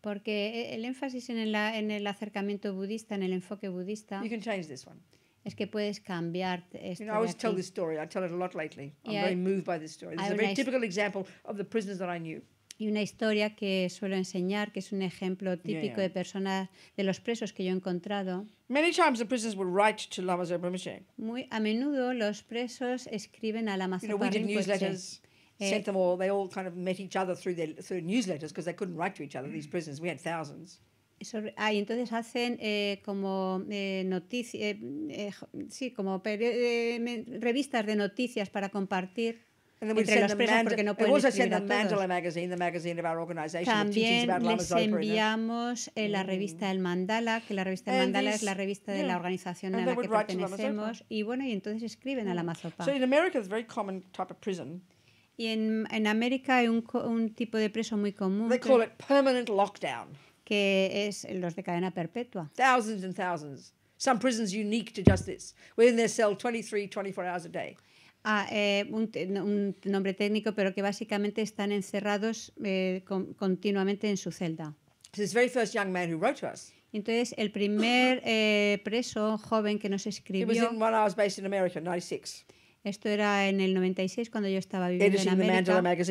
Porque el énfasis en el, en el acercamiento budista, en el enfoque budista es que puedes cambiar esto. You know, I always tell this story. I tell it a lot lately. I'm very moved by this story. This is a very typical example of the prisoners that I knew. Y una historia que suelo enseñar, que es un ejemplo típico yeah, yeah. de personas, de los presos que yo he encontrado. Many times the prisoners would write to Lama Zerbremeshe. Muy a menudo los presos escriben a Lama Zerbremeshe. You know, we did newsletters. Eh, sent them all. They all kind of met each other through their through newsletters because they couldn't write to each other. These mm. prisoners, we had thousands. Ah, y entonces hacen eh, como eh, noticias, eh, sí, como revistas de noticias para compartir. Entre las presos porque no pueden escribir a También les enviamos la mm. revista El Mandala, que la revista El Mandala es la revista de la organización a la que pertenecemos. Y bueno, y entonces escriben a mm. la Mazopa. Y en, en América hay un, un tipo de preso muy común. They call permanent lockdown que es los de cadena perpetua. Thousands and thousands. Some prisons unique to just this. in their cell 23, 24 hours a day. Ah, eh, un, un, nombre técnico, pero que básicamente están encerrados eh, con, continuamente en su celda. This very first young man who wrote to us. Entonces, el primer [GASPS] eh, preso joven que nos escribió. was in America, Esto era en el 96 cuando yo estaba viviendo en América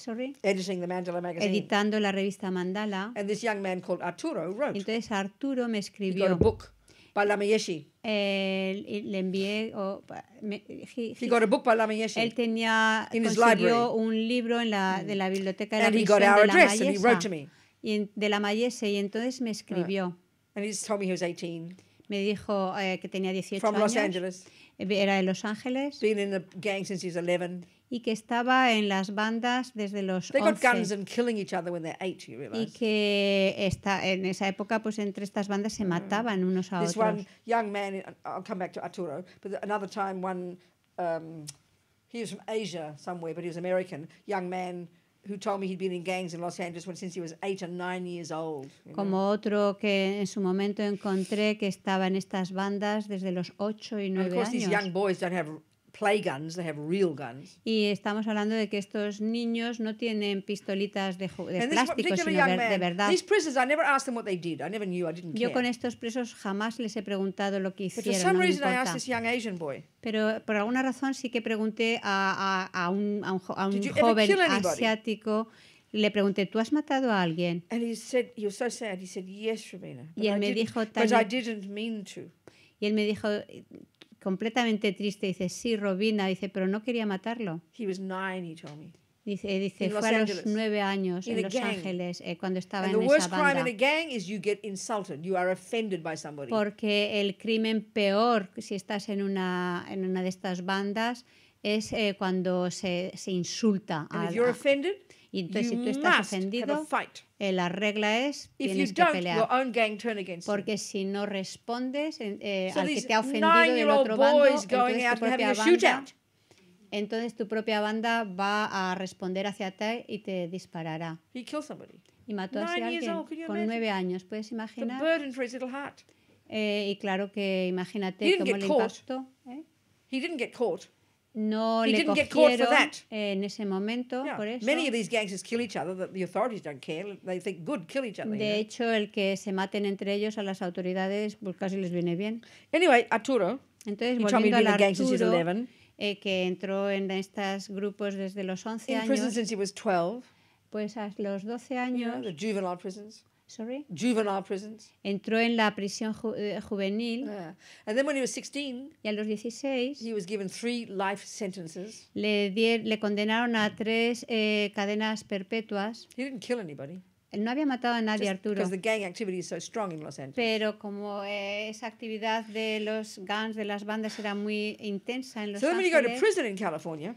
sorry, editing the Mandala magazine. editando la revista Mandala. And this young man called Arturo wrote. Entonces Arturo me escribió. He got a book by Lamayeshi. Eh, le envié. Oh, me, he, he, he, got a book by Lamayeshi. Él tenía in his library. un libro en la, de la mm. biblioteca de and he got our de and he wrote to me. Y de la Mayese y entonces me escribió. Uh, and he told me he was 18. Me dijo eh, que tenía 18 From años. From Los Angeles. Era de Los Ángeles. Been in the gang since he was 11 y que estaba en las bandas desde los They 11. Got guns and killing each other when they're 8, you realize. y que está en esa época pues entre estas bandas se mm. mataban unos a This otros. one young man, uh, I'll come back to Arturo, but another time one, um, he was from Asia somewhere, but he was American, young man who told me he'd been in gangs in Los Angeles when, since he was eight and nine years old. Como otro que en su momento encontré que estaba en estas bandas desde los 8 y 9 años. of course, años. these young boys don't have y estamos hablando de que estos niños no tienen pistolitas de, de plástico, sino de verdad. Yo con estos presos jamás les he preguntado lo que hicieron. Pero por alguna razón sí que pregunté a, un, joven asiático le pregunté, ¿tú has matado a alguien? y él me dijo, y él me dijo, completamente triste. Dice, sí, Robina, dice, pero no quería matarlo. Dice, dice fue a los nueve años en Los Ángeles eh, cuando estaba en esa banda. Porque el crimen peor si estás en una, en una de estas bandas es eh, cuando se, se insulta a, alguien. Y entonces, si tú estás ofendido, eh, la regla es tienes que pelear. Porque si no respondes eh, al que te ha ofendido del otro bando, entonces tu propia banda, entonces tu propia banda va a responder hacia ti y te disparará. Y mató a alguien con nueve años. ¿Puedes imaginar? Eh, y claro que imagínate cómo le impactó. He no he le cogieron en ese momento yeah. por eso. Many of these gangs kill each other. The, the authorities don't care. They think good, kill each other. De you know? hecho, el que se maten entre ellos a las autoridades pues casi les viene bien. Anyway, Arturo. Entonces, volviendo al Arturo, eh, que entró en estos grupos desde los 11 in años. Prison since he was 12. Pues a los 12 años. You know, the juvenile prisons sorry? Juvenile prisons. Entró en la prisión ju eh, juvenil. Yeah. And then when he was 16, y a los 16, he was given three life sentences. Le, le condenaron a tres eh, cadenas perpetuas. He didn't kill anybody. Él no había matado a nadie, Just Arturo. The gang is so in Los Pero como eh, esa actividad de los gangs, de las bandas, era muy intensa en Los Ángeles. So when you to prison in California.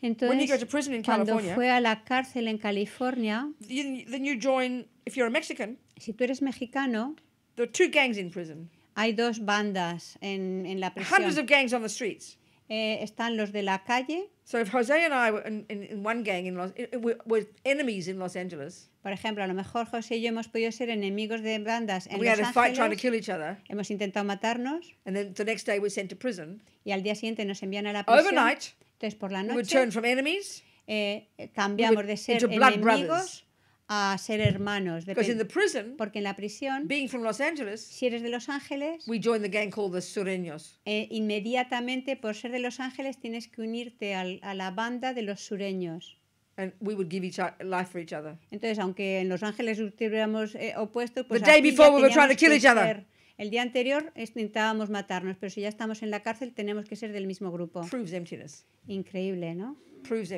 Entonces, when you go to in cuando fue a la cárcel en California, then you join If you're a Mexican, si tú eres mexicano, there are two gangs in prison. Hay dos bandas en, en la prisión. Hundreds of gangs on the streets. Eh, están los de la calle. So if Jose and I were in, in, in one gang in Los, we were enemies in Los Angeles. Por ejemplo, a lo mejor José y yo hemos podido ser enemigos de bandas en we Los had a fight trying to kill each other. Hemos intentado matarnos. And then the next day we're sent to prison. Y al día siguiente nos envían a la prisión. Overnight. Entonces por la noche. We turn from enemies. Eh, cambiamos we de ser enemigos. Brothers a ser hermanos. porque en la prisión, si eres de Los Ángeles, eh, inmediatamente, por ser de Los Ángeles, tienes que unirte a la banda de los sureños. Entonces, aunque en Los Ángeles estuviéramos eh, opuestos, pues El día anterior intentábamos matarnos, pero si ya estamos en la cárcel, tenemos que ser del mismo grupo. Increíble, ¿no? Proves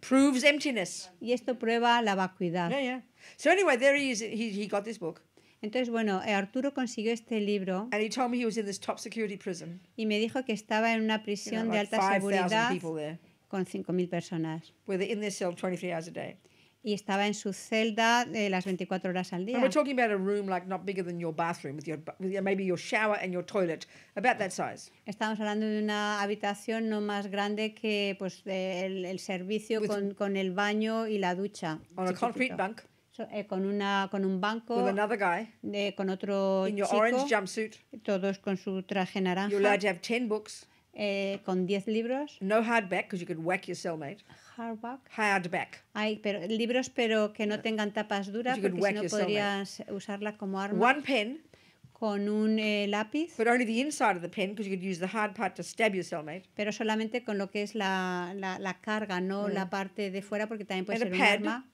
proves emptiness. Y esto prueba la vacuidad. Yeah, yeah. So anyway, there he is. He, he got this book. Entonces, bueno, eh, Arturo consiguió este libro. And he told me he was in this top security prison. Y me dijo que estaba en una prisión you know, de alta 5, seguridad con 5000 personas. Where they're in their cell 23 hours a day y estaba en su celda eh, las 24 horas al día. Estamos hablando de una habitación no más grande que pues, el, servicio con, el baño y la ducha. Eh, con con un banco con otro Todos con su traje naranja eh, con 10 libros. No hardback, because you could whack your cellmate. Hardback. Hardback. Ay, pero, libros, pero que no tengan tapas duras, porque si no podrías cellmate. usarla como arma. One pen. Con un eh, lápiz. But only the inside of the pen, because you could use the hard part to stab your cellmate. Pero solamente con lo que es la, la, la carga, no mm. la parte de fuera, porque también puede And ser un arma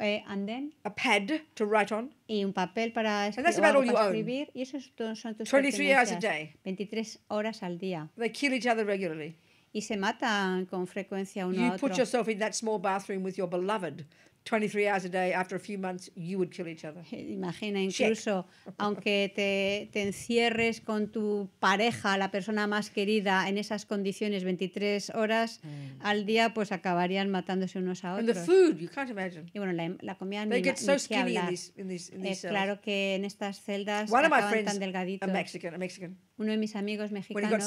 Uh, and then a pad to write on. Y un papel para, and that's about all you Own. Y esos son tus 23 hours a day. 23 horas al día. They kill each other regularly. Y se matan con frecuencia uno you a otro. You put yourself in that small bathroom with your beloved 23 hours a day, after a few months, you would kill each other. Imagina, incluso [LAUGHS] aunque te, te, encierres con tu pareja, la persona más querida, en esas condiciones 23 horas mm. al día, pues acabarían matándose unos a otros. the Food, you can't imagine. y bueno, la, em, la comida They ni, get so ni que In these, in these, in these eh, claro que en estas celdas One acaban tan delgaditos. A Mexican, a Mexican. Uno de mis amigos mexicanos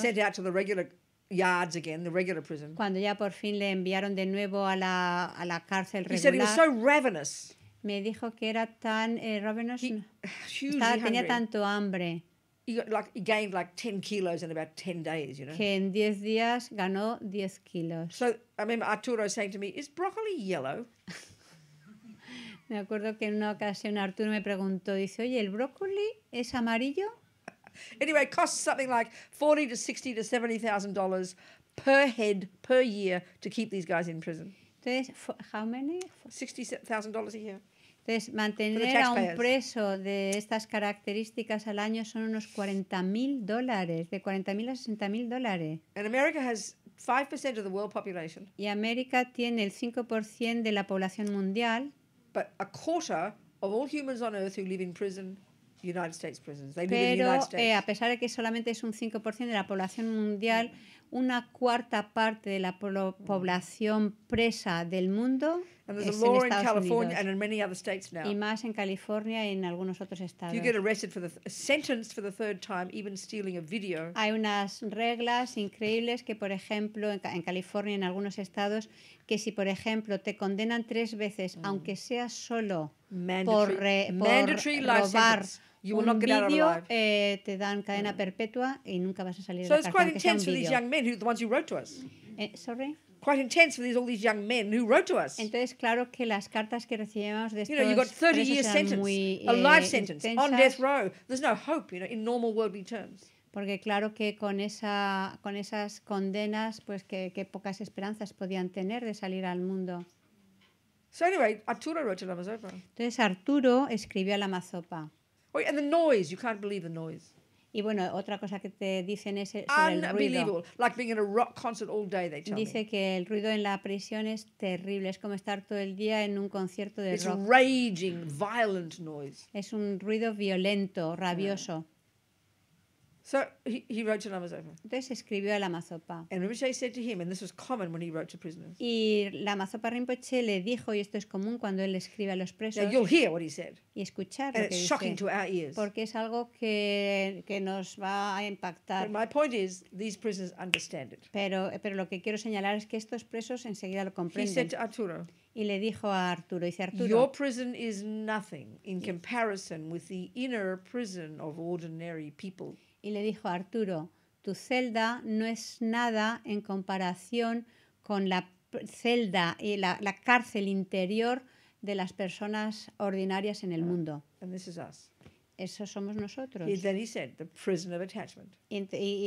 yards again, the regular prison. Cuando ya por fin le enviaron de nuevo a la, a la cárcel regular. He said he was so ravenous. Me dijo que era tan eh, ravenous. He, [SIGHS] Estaba, tenía tanto hambre. He, got, like, he gained like 10 kilos in about 10 days, you know. Que en 10 días ganó 10 kilos. So I remember Arturo saying to me, "Is broccoli yellow?" [LAUGHS] me acuerdo que en una ocasión Arturo me preguntó, dice, "Oye, ¿el brócoli es amarillo?" Anyway, it costs something like forty to sixty to seventy thousand dollars per head per year to keep these guys in prison. Entonces, how many? Sixty thousand dollars a year. Entonces, mantener a un preso de estas características al año son unos 40 mil dólares, de 40 mil a 60 mil dólares. And America has 5% of the world population. Y América tiene el 5% de la población mundial. But a quarter of all humans on earth who live in prison Pero eh, a pesar de que solamente es un 5% de la población mundial, una cuarta parte de la población presa del mundo es en Y más en California y en algunos otros estados. Hay unas reglas increíbles que, por ejemplo, en, California y en algunos estados, que si, por ejemplo, te condenan tres veces, mm. aunque sea solo por, por robar You un not Eh, te dan cadena mm. perpetua y nunca vas a salir so de la cárcel So it's quite intense for these young men, who the ones who wrote to us. Eh, sorry. Quite intense for these all these young men who wrote to us. Entonces, claro que las cartas que recibíamos de estos you know, you've got 30 year sentence, muy, eh, a life sentence intensas. on death row. There's no hope, you know, in normal worldly terms. Porque claro que con esa con esas condenas, pues que, que pocas esperanzas podían tener de salir al mundo. So anyway, Arturo wrote to Lamazopa. Entonces Arturo escribió a la Mazopa and the noise, you can't believe the noise. Y bueno, otra cosa que te dicen es sobre el ruido. Like being in a rock concert all day, they tell Dice que el ruido en la prisión es terrible, es como estar todo el día en un concierto de It's rock. Raging, violent noise. Es un ruido violento, rabioso. So he, he wrote to Lamasopa. Entonces escribió a Lamasopa. And Rinpoche said to him, and this was common when he wrote to prisoners. Y Lamasopa Rinpoche le dijo, y esto es común cuando él escribe a los presos. Now you'll hear what he said. Y escuchar and lo que dice, shocking to our ears. Porque es algo que, que nos va a impactar. But my point is, these prisoners understand it. Pero, pero lo que quiero señalar es que estos presos enseguida lo comprenden. He said to Arturo. Y le dijo a Arturo, dice Arturo, Your prison is nothing in comparison with the inner prison of ordinary people y le dijo a Arturo, tu celda no es nada en comparación con la celda y eh, la, cárcel interior de las personas ordinarias en el ah, mundo. Eso somos nosotros. y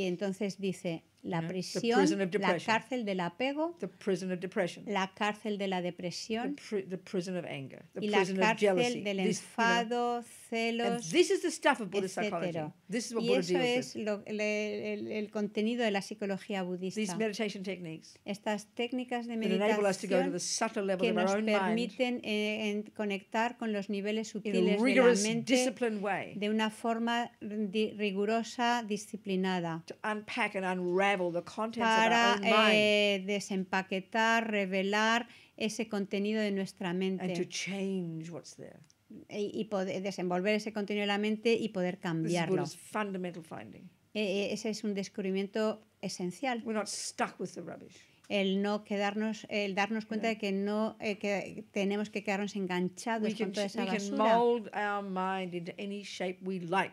entonces dice, la mm-hmm. prisión, la cárcel del apego, the prison of depression, la cárcel de la depresión the of anger, the y la cárcel of del enfado, celos, etcétera. y eso es el, el, el, contenido de la psicología budista. techniques Estas técnicas de meditación que nos permiten conectar con los niveles sutiles de la mente de una forma rigurosa, disciplinada. To unpack para eh, desempaquetar, revelar ese contenido de nuestra mente y, poder eh, desenvolver ese contenido de la mente y poder cambiarlo. Eh, ese es un descubrimiento esencial. We're not stuck with the rubbish el no quedarnos, el darnos cuenta de que no eh, que tenemos que quedarnos enganchados con toda esa basura.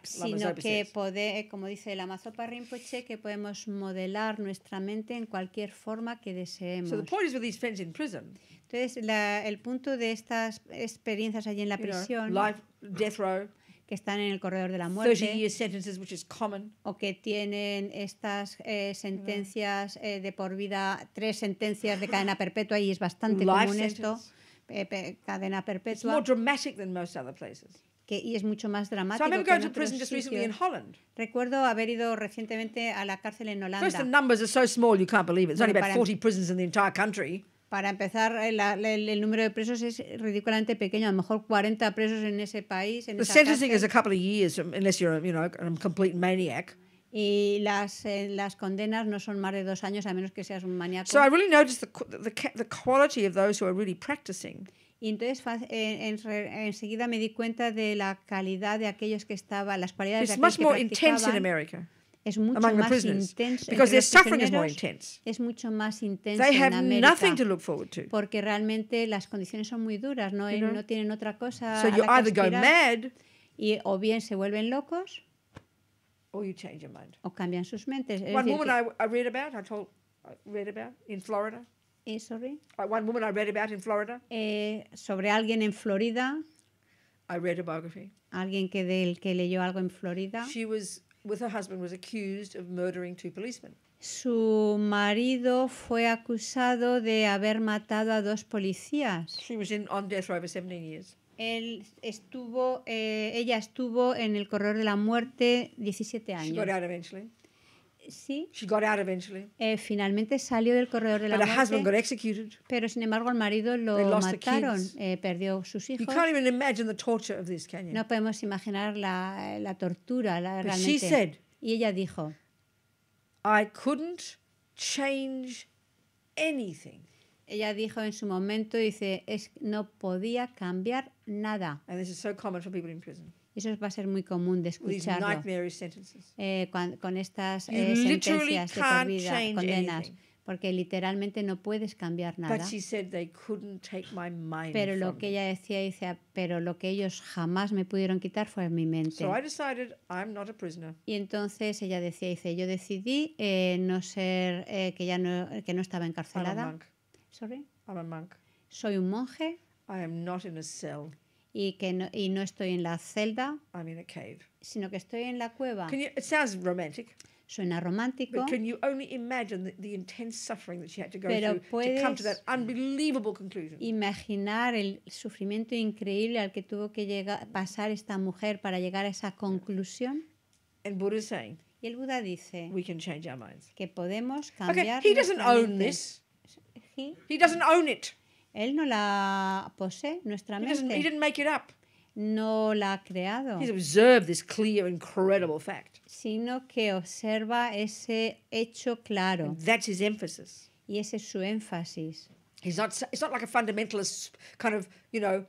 Sino que poder, eh, como dice el Amazopa Rinpoche, que podemos modelar nuestra mente en cualquier forma que deseemos. Entonces, la, el punto de estas experiencias allí en la prisión que están en el corredor de la muerte o que tienen estas eh, sentencias eh, de por vida, tres sentencias de cadena perpetua y es bastante común esto, eh, pe, cadena perpetua. Que, y es mucho más dramático. So que en otros Recuerdo haber ido recientemente a la cárcel en Holanda. First, the numbers are so small you can't believe it. It's only about 40 prisons in the entire country. Para empezar, el, eh, el, el, número de presos es ridículamente pequeño, a lo mejor 40 presos en ese país. En the pues sentencing is a couple of years, um, unless you're, you know, a complete maniac. Y las, eh, las condenas no son más de dos años, a menos que seas un maníaco. So I really noticed the, the, the quality of those who are really practicing. Y entonces eh, enseguida en, en me di cuenta de la calidad de aquellos que estaban, las cualidades It's de aquellos much que more intense in America es mucho among más prisoners intenso, because their suffering is more intense. Es mucho más intenso They have en América nothing to look forward to. porque realmente las condiciones son muy duras, no, you know? no tienen otra cosa. So a you la either go mad, y o bien se vuelven locos or you change your mind. o cambian sus mentes. Es One woman I, I read about, I told, read about in Florida. Eh, sorry. Uh, one woman I read about in Florida. Eh, sobre alguien en Florida. I read a biography. Alguien que del que leyó algo en Florida. She was with her husband was accused of murdering two policemen. Su marido fue acusado de haber matado a dos policías. She was in, on death row for 17 years. Él estuvo, eh, ella estuvo en el corredor de la muerte 17 años. She got out eventually sí. She got out eventually. Eh, finalmente salió del corredor de la But muerte. husband got executed. Pero sin embargo el marido lo mataron, Eh, perdió sus hijos. You can't even imagine the torture of this, can you? No podemos imaginar la, la tortura la, But realmente. She said, y ella dijo, I couldn't change anything. Ella dijo en su momento, dice, es, no podía cambiar nada. And this is so common for people in prison. Eso va a ser muy común de escucharlo eh, con, estas eh, sentencias de por vida, condenas. Porque literalmente no puedes cambiar nada. Pero lo que ella decía, dice, ah, pero lo que ellos jamás me pudieron quitar fue mi mente. y entonces ella decía, dice, yo decidí eh, no ser, que ya no, que no estaba encarcelada. Sorry. Soy un monje. I am not in a cell y que no, y no estoy en la celda, I'm in a cave. sino que estoy en la cueva. Can you, it sounds romantic. Suena romántico. But can you only imagine the, the intense suffering that she had to go Pero through to come to that unbelievable conclusion? Imaginar el sufrimiento increíble al que tuvo que llegar, pasar esta mujer para llegar a esa conclusión. And Buddha saying, y el Buda dice we can change our minds. que podemos cambiar okay, he doesn't own this. He, he doesn't own it. Él no la posee, nuestra mente. He didn't make it up. No la ha creado. He's observed this clear, incredible fact. Sino que observa ese hecho claro. that's his emphasis. Y ese es su énfasis. He's not, it's not like a fundamentalist kind of, you know,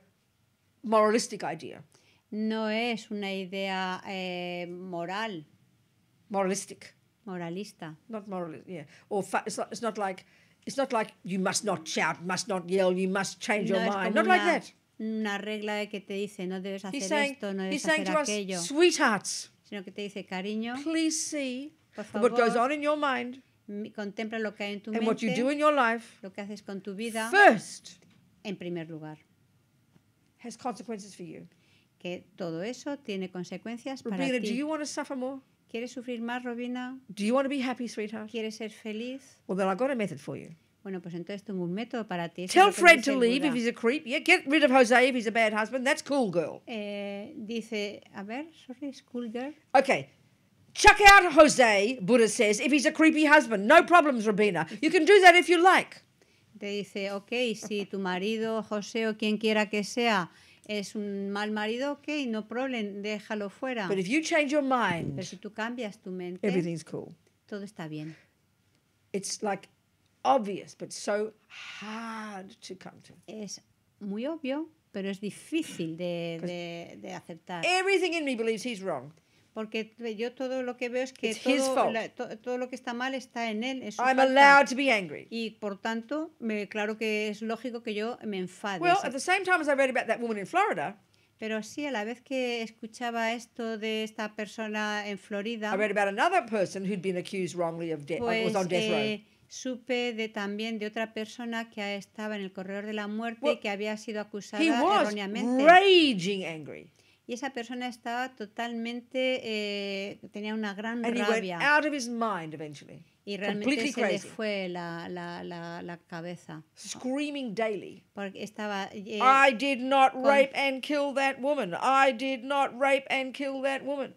moralistic idea. No es una idea eh, moral. Moralistic. Moralista. Not moral yeah. Or it's not, it's not like It's not like you must not shout, must not yell, you must change no your mind. Not una, like that. Una regla de que te dice no debes hacer saying, esto, no debes hacer aquello. Us, Sweethearts, sino que te dice cariño. Please see favor, what goes on in your mind. Contempla lo que hay en tu and mente. What you do in your life, lo que haces con tu vida. First, en primer lugar. Has consequences for you. Que todo eso tiene consecuencias Rubina, para ti. do you want to suffer more? ¿Quieres sufrir más, Robina? Do you want to be happy, sweetheart? ¿Quieres ser feliz? Well, then I've got a method for you. Bueno, pues entonces tengo un método para ti. Tell Fred to leave if he's a creep. Yeah, get rid of Jose if he's a bad husband. That's cool, girl. Eh, dice, a ver, sorry, es cool girl. Okay. Chuck out Jose, Buddha says, if he's a creepy husband. No problems, Robina. You can do that if you like. Te dice, okay, si tu marido, José o quien quiera que sea, es un mal marido, ok, no problem, déjalo fuera. But if you change your mind, Pero si tú cambias tu mente, everything's cool. Todo está bien. It's like obvious, but so hard to come to. Es muy obvio, pero es difícil de, de, de aceptar. Everything in me believes he's wrong porque yo todo lo que veo es que todo, todo, lo que está mal está en él. Es I'm allowed to be angry. Y por tanto, me, claro que es lógico que yo me enfade. Well, at the same time as I read about that woman in Florida. Pero sí, a la vez que escuchaba esto de esta persona en Florida. I read about another person who'd been accused wrongly of death, pues, was on death row. Eh, supe de también de otra persona que estaba en el corredor de la muerte y que había sido acusada he was erróneamente. Raging angry y esa persona estaba totalmente, eh, tenía una gran And rabia. Y realmente se le fue la, la, la, la cabeza. Screaming daily. Porque estaba. Eh, I did not rape and kill that woman. I did not rape and kill that woman.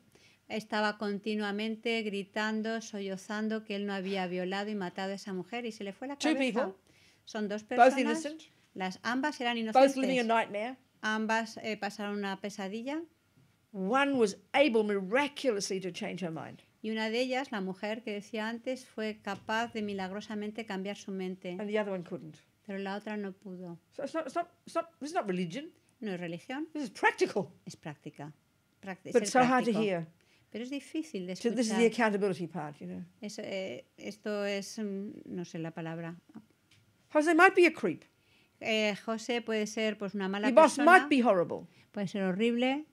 Estaba continuamente gritando, sollozando que él no había violado y matado esa mujer y se le fue la cabeza. Two people, Son dos personas. Both innocent. Las ambas eran inocentes. Both living a nightmare. Ambas eh, pasaron una pesadilla. One was able miraculously to change her mind. Y una de ellas, la mujer que decía antes, fue capaz de milagrosamente cambiar su mente. And the other one couldn't. Pero la otra no pudo. So it's not, it's not, it's not, it's not religion. No es religión. This is practical. Es práctica. Practic But so hard to hear. Pero es difícil de escuchar. So this is the accountability part, you know. Es, eh, esto es, mm, no sé la palabra. Jose might be a creep eh, José puede ser pues una mala It persona. Might be horrible. Puede ser horrible.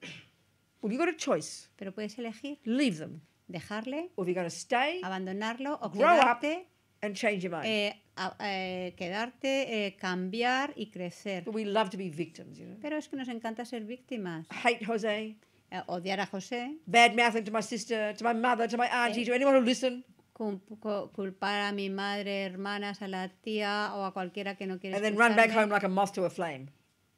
But you got a choice. Pero puedes elegir. Leave them. Dejarle. Or you got to stay. Abandonarlo o grow quedarte. Up and change your mind. Eh, a, eh, quedarte, eh, cambiar y crecer. But we love to be victims, you know? Pero es que nos encanta ser víctimas. I Hate José. Eh, odiar a José. Bad mouthing to my sister, to my mother, to my auntie, eh, to anyone who listen culpar a mi madre, hermanas, a la tía o a cualquiera que no quiera And then run back home like a moth to a flame.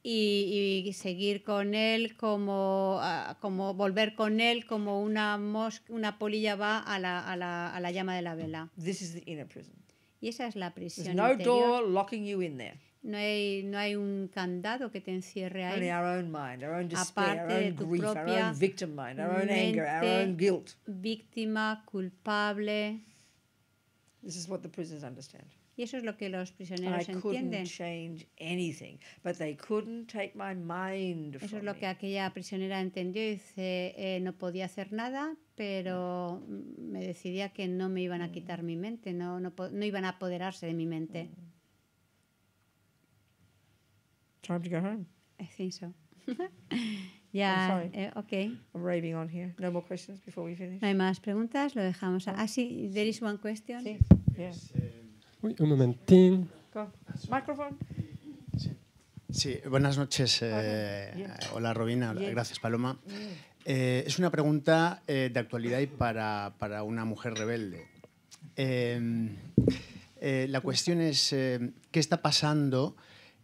Y, y, seguir con él como, uh, como volver con él como una mosca, una polilla va a la, a, la, a la llama de la vela. This is the inner prison. Y esa es la prisión There's no interior. door locking you in there. No hay, no hay un candado que te encierre ahí. Only our own mind, our own despair, Aparte our own de grief, our own victim mind, our own anger, our own guilt. Víctima, culpable. This is what the prisoners understand. Y eso es lo que los prisioneros I entienden. Couldn't change anything, but they couldn't take my mind eso from es lo que aquella prisionera entendió y dice, eh, no podía hacer nada, pero me decidía que no me iban a mm. quitar mm. mi mente, no, no, no iban a apoderarse de mi mente. Mm. Time to go home. I think so. Ya, raving eh, on here. No more questions before we finish. No hay más preguntas, lo dejamos. A... Oh. Ah, sí, there is one question. Sí. Um, un momentín. Sí. buenas noches. Eh, eh, hola, Robina. Gracias, Paloma. es una pregunta de actualidad y para, para una mujer rebelde. Em, la cuestión es, ¿qué está pasando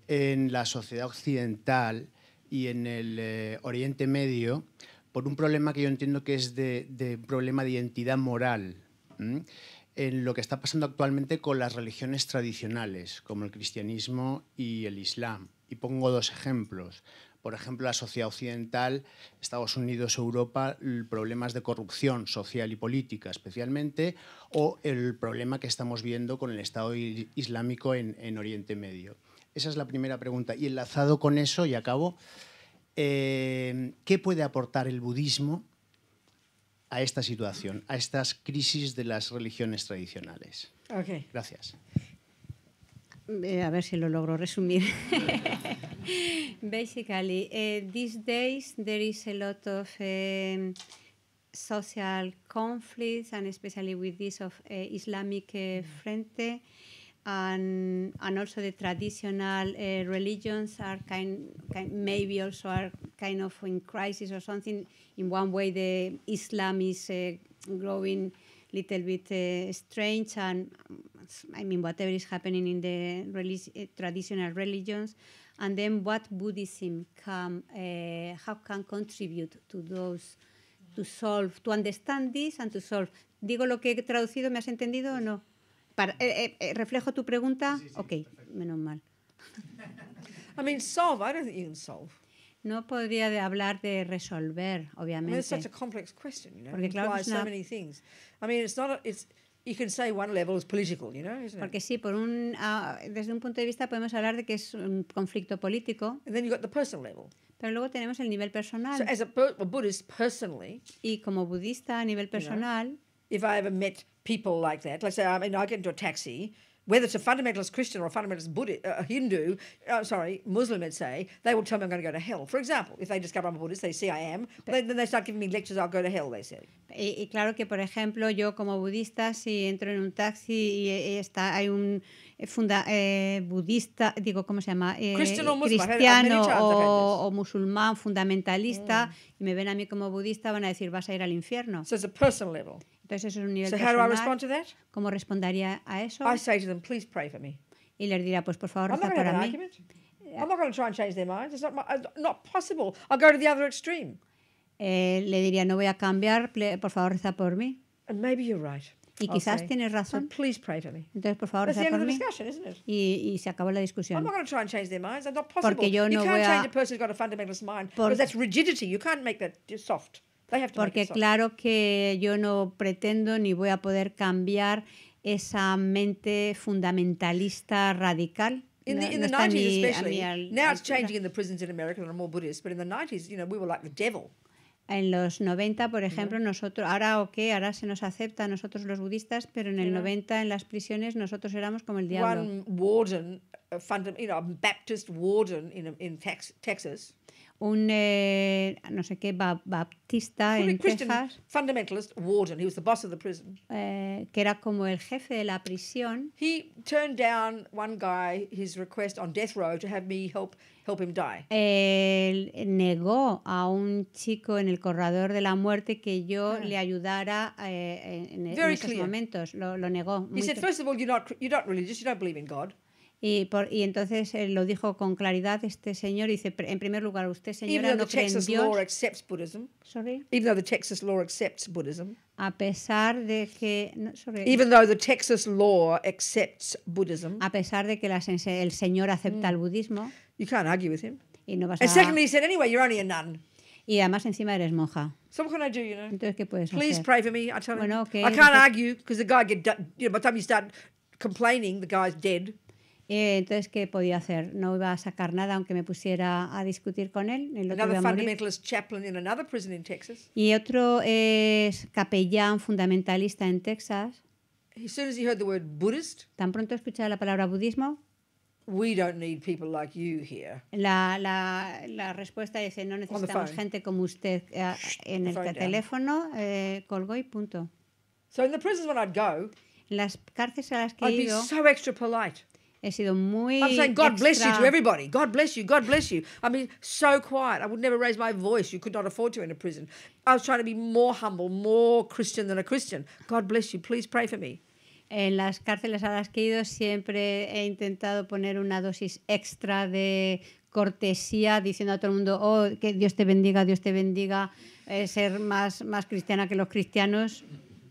en la sociedad occidental y en el eh, Oriente Medio por un problema que yo entiendo que es de, problema de identidad moral. en lo que está pasando actualmente con las religiones tradicionales, como el cristianismo y el islam. Y pongo dos ejemplos. Por ejemplo, la sociedad occidental, Estados Unidos, Europa, problemas de corrupción social y política especialmente, o el problema que estamos viendo con el Estado islámico en Oriente Medio. Esa es la primera pregunta. Y enlazado con eso, y acabo, eh, ¿qué puede aportar el budismo a esta situación, a estas crisis de las religiones tradicionales? Gracias. a ver si lo logro resumir. [LAUGHS] Basically, eh, these days there is a lot of eh, social conflicts, and especially with this of Islamic mm. and and also the traditional uh, religions are kind, kind, maybe also are kind of in crisis or something. In one way, the Islam is uh, growing a little bit uh, strange, and um, I mean whatever is happening in the relig uh, traditional religions, and then what Buddhism can uh, how can contribute to those. To solve, to understand this and to solve. Digo lo que he traducido, ¿me has entendido o no? Para, eh, eh, eh, ¿Reflejo tu pregunta? Sí, sí, ok, perfecto. menos mal. I mean, solve, I don't think you can solve. No podría de hablar de resolver, obviamente. I mean, it's such a complex question, you know. Porque claro, es una... so many things. I mean, it's not a, it's you can say one level is political, you know, isn't Porque it? sí, por un uh, desde un punto de vista podemos hablar de que es un conflicto político. And then you got the personal level. Pero luego tenemos el nivel personal. So as a, a Buddhist personally, y como budista a nivel personal, you know, if I ever met people like that, let's say I mean I get into a taxi, whether it's a fundamentalist Christian or a fundamentalist Buddhist, uh, a Hindu, uh, sorry, Muslim, let's say, they will tell me I'm going to go to hell. For example, if they discover I'm a Buddhist, they see I am, but then they start giving me lectures, I'll go to hell, they say. Y, y claro que, por ejemplo, yo como budista, si entro en un taxi y, eh, y está, hay un eh, funda, eh, budista, digo, ¿cómo se llama? Eh, cristiano, cristiano o, o, musulmán fundamentalista, mm. y me ven a mí como budista, van a decir, vas a ir al infierno. So it's a personal level. Entonces eso es un nivel so personal. How do I respond to that? ¿Cómo respondería a eso? I say to them, please pray for me. Y les dirá, pues por favor, reza para mí. I'm not going eh, to try and change their minds. It's not, my, not possible. I'll go to the other extreme. Eh, le diría, no voy a cambiar, por favor, reza por mí. And maybe you're right. Y I'll quizás say, tienes razón. So please pray for me. Entonces, por favor, That's reza por mí. Y, y se acabó la discusión. I'm not going to try and change their minds. It's not possible. Porque yo no you can't voy a... change a person who's got a fundamentalist mind. Por... Because that's rigidity. You can't make that soft. Porque claro que yo no pretendo ni voy a poder cambiar esa mente fundamentalista radical in the in the nineties especially. now it's changing in the prisons in America there are more Buddhist. but in the 90s, you know, we were like the devil. En los 90, por ejemplo, mm-hmm. nosotros, ahora o okay, qué, ahora se nos acepta a nosotros los budistas, pero en el 90 en las prisiones nosotros éramos como el diablo. One warden, a you know, a Baptist warden in, in Texas un eh, no sé qué baptista en Christian Texas, fundamentalist warden, he was the boss of the prison. Eh, que era como el jefe de la prisión. He turned down one guy his request on death row to have me help help him die. Él negó a un chico en el corredor de la muerte que yo ah. le ayudara eh, en, en esos momentos. Lo, lo negó. He said, first of all, you're not you're not religious, you don't believe in God. Y, por, y entonces eh, lo dijo con claridad este señor. Dice, en primer lugar, usted, señora, no cree en Dios. Buddhism, sorry. Even though the Texas law accepts Buddhism. A pesar de que no, sorry. Even though the Texas law accepts Buddhism. A pesar de que la, el señor acepta mm. el budismo. You can't argue with him. Y no vas And a... secondly, he said, anyway, you're only a nun. Y además encima eres monja. So what can I do, you know? Entonces, ¿qué puedes Please hacer? pray for me. I tell bueno, him. Okay. I can't argue because the guy get, you know, by the time you start complaining, the guy's dead. Eh, entonces, ¿qué podía hacer? No iba a sacar nada aunque me pusiera a discutir con él. Y otro es capellán fundamentalista en Texas. Tan pronto escuchaba la palabra budismo. La, respuesta dice, eh, no necesitamos gente como usted eh, en el teléfono. Eh, colgó y punto. en las cárceles a las que I'd He sido muy. I'm saying, God bless you to everybody. God bless you. God bless you. I mean, so quiet. I would never raise my voice. You could not afford to in a prison. I was trying to be more humble, more Christian than a Christian. God bless you. Please pray for me. En las cárceles a las que he ido siempre he intentado poner una dosis extra de cortesía diciendo a todo el mundo, oh, que Dios te bendiga, Dios te bendiga, eh, ser más, más cristiana que los cristianos.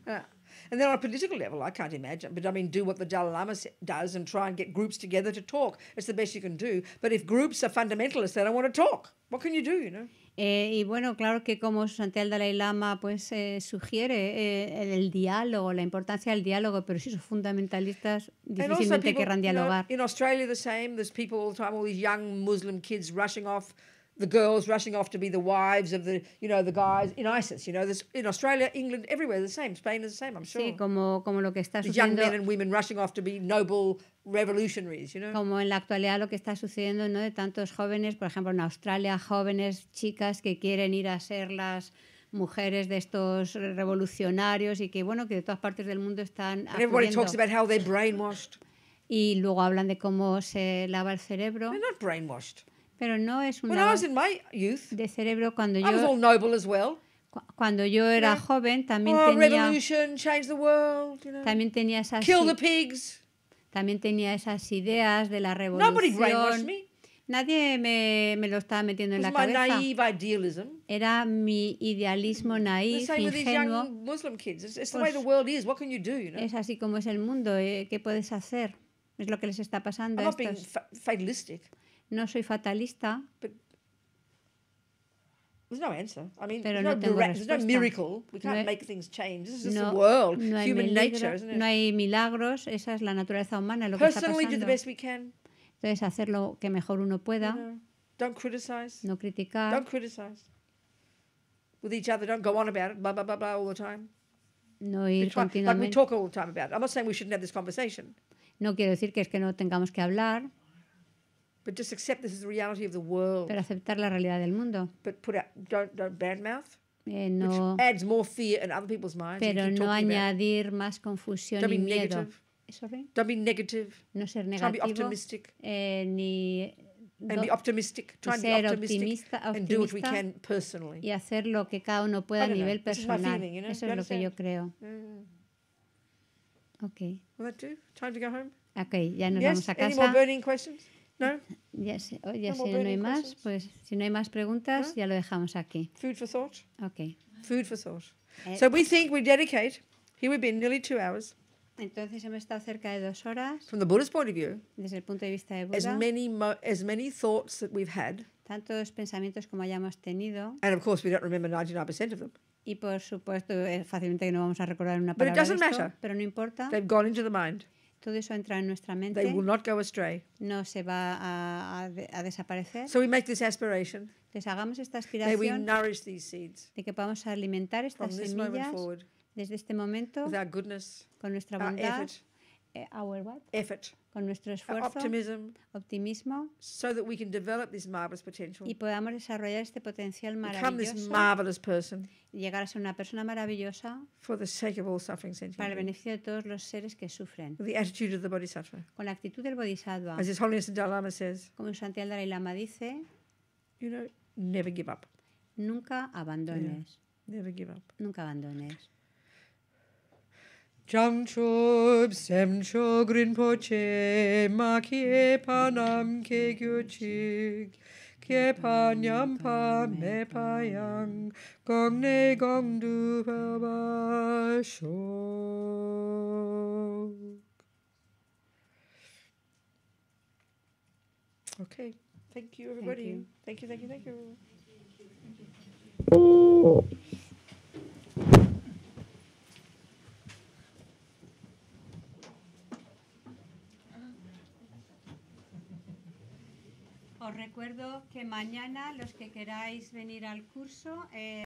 Ah. And then on a political level, I can't imagine. But I mean, do what the Dalai Lama does and try and get groups together to talk. It's the best you can do. But if groups are fundamentalists, they don't want to talk. What can you do, you know? Eh, y bueno, claro que como Santiago el Dalai Lama pues eh, sugiere eh, el, diálogo, la importancia del diálogo, pero si son fundamentalistas difícilmente people, querrán dialogar. You know, in Australia the same, there's people all the time, all these young Muslim kids rushing off the girls rushing off to be the wives of the, you know, the guys in ISIS. You know, this, in Australia, England, everywhere the same. Spain is the same, I'm sure. Sí, como, lo que está sucediendo. The young men and women rushing off to be noble revolutionaries, you know. Como en la actualidad lo que está sucediendo, ¿no? De tantos jóvenes, por ejemplo, en Australia, jóvenes, chicas que quieren ir a ser las mujeres de estos revolucionarios y que bueno que de todas partes del mundo están everybody talks about how brainwashed. y luego hablan de cómo se lava el cerebro. They're not brainwashed. Pero no es un de cerebro cuando yo... cuando yo era joven también oh, tenía también esas también tenía esas ideas de la revolución nadie me, me, lo estaba metiendo en la cabeza era mi idealismo naif ingenuo pues es así como es el mundo eh, qué puedes hacer es lo que les está pasando a estos no soy fatalista. But There's no answer. I mean, Pero no no there's no miracle. We can't make things change. This is just the world, no human nature, isn't it? no hay milagros, esa es la naturaleza humana, lo que está do pasando. Entonces, hacer lo que mejor uno pueda, No Don't criticize. no criticar, Don't criticize. With each other, don't go on about it, blah, blah, blah, blah, all the time. no ir continuamente. like we talk all the time about it. I'm not saying we shouldn't have this conversation. No quiero decir que es que no tengamos que hablar, But just accept this is the reality of the world. Pero aceptar la realidad del mundo. But put out, don't, don't badmouth. Eh, no. Which adds more fear in other people's minds. Pero no añadir about. más confusión don't y miedo. Negative. Sorry. Don't be negative. No ser negativo. Don't be optimistic. Eh, ni and be optimistic. Try and be optimistic and do what we can personally. Y hacer lo que cada uno pueda a nivel personal. Feeling, you know? Eso you es lo que yo creo. Yeah. Mm. Okay. Will that do? Time to go home. Okay, ya nos yes? vamos a casa. Any more burning questions? No. Ya, se, ya si no hay más, pues si no hay más preguntas, ¿Ah? ya lo dejamos aquí. Food for thought. Okay. Food for thought. Eh, so we think we dedicate. Here we've been nearly two hours. Entonces hemos estado cerca de dos horas. From the Buddhist point of view. Desde el punto de vista de Buda. As many as many thoughts that we've had. Tantos pensamientos como hayamos tenido. And of course we don't remember 99% of them. Y por supuesto, eh, fácilmente que no vamos a recordar una palabra. But it doesn't esto, matter. Pero no importa. They've gone into the mind. Todo eso entra en nuestra mente. No se va a, desaparecer. So make this aspiration. hagamos esta aspiración de que podamos alimentar estas semillas desde este momento con nuestra bondad, our eh, what? Effort. Con nuestro esfuerzo. Optimism. Optimismo. So that we can develop this marvelous potential. Y podamos desarrollar este potencial maravilloso. Become this marvelous person. Y llegar a ser una persona maravillosa. For the sake of all suffering sentient Para el beneficio de todos los seres que sufren. The attitude of the bodhisattva. Con la actitud del bodhisattva. As His Holiness the Dalai Lama says. Como Santi el Dalai Lama dice. You know, never give up. Nunca abandones. Yeah. Never give up. Nunca abandones. Jamchob semcho grin poche ma ke panam ke gyuchig ke panyam pa me payang gong ne gong du pa ba shok. Okay, thank you everybody. Thank you, thank you, thank you. Thank you. Thank you. Os recuerdo que mañana los que queráis venir al curso... Eh,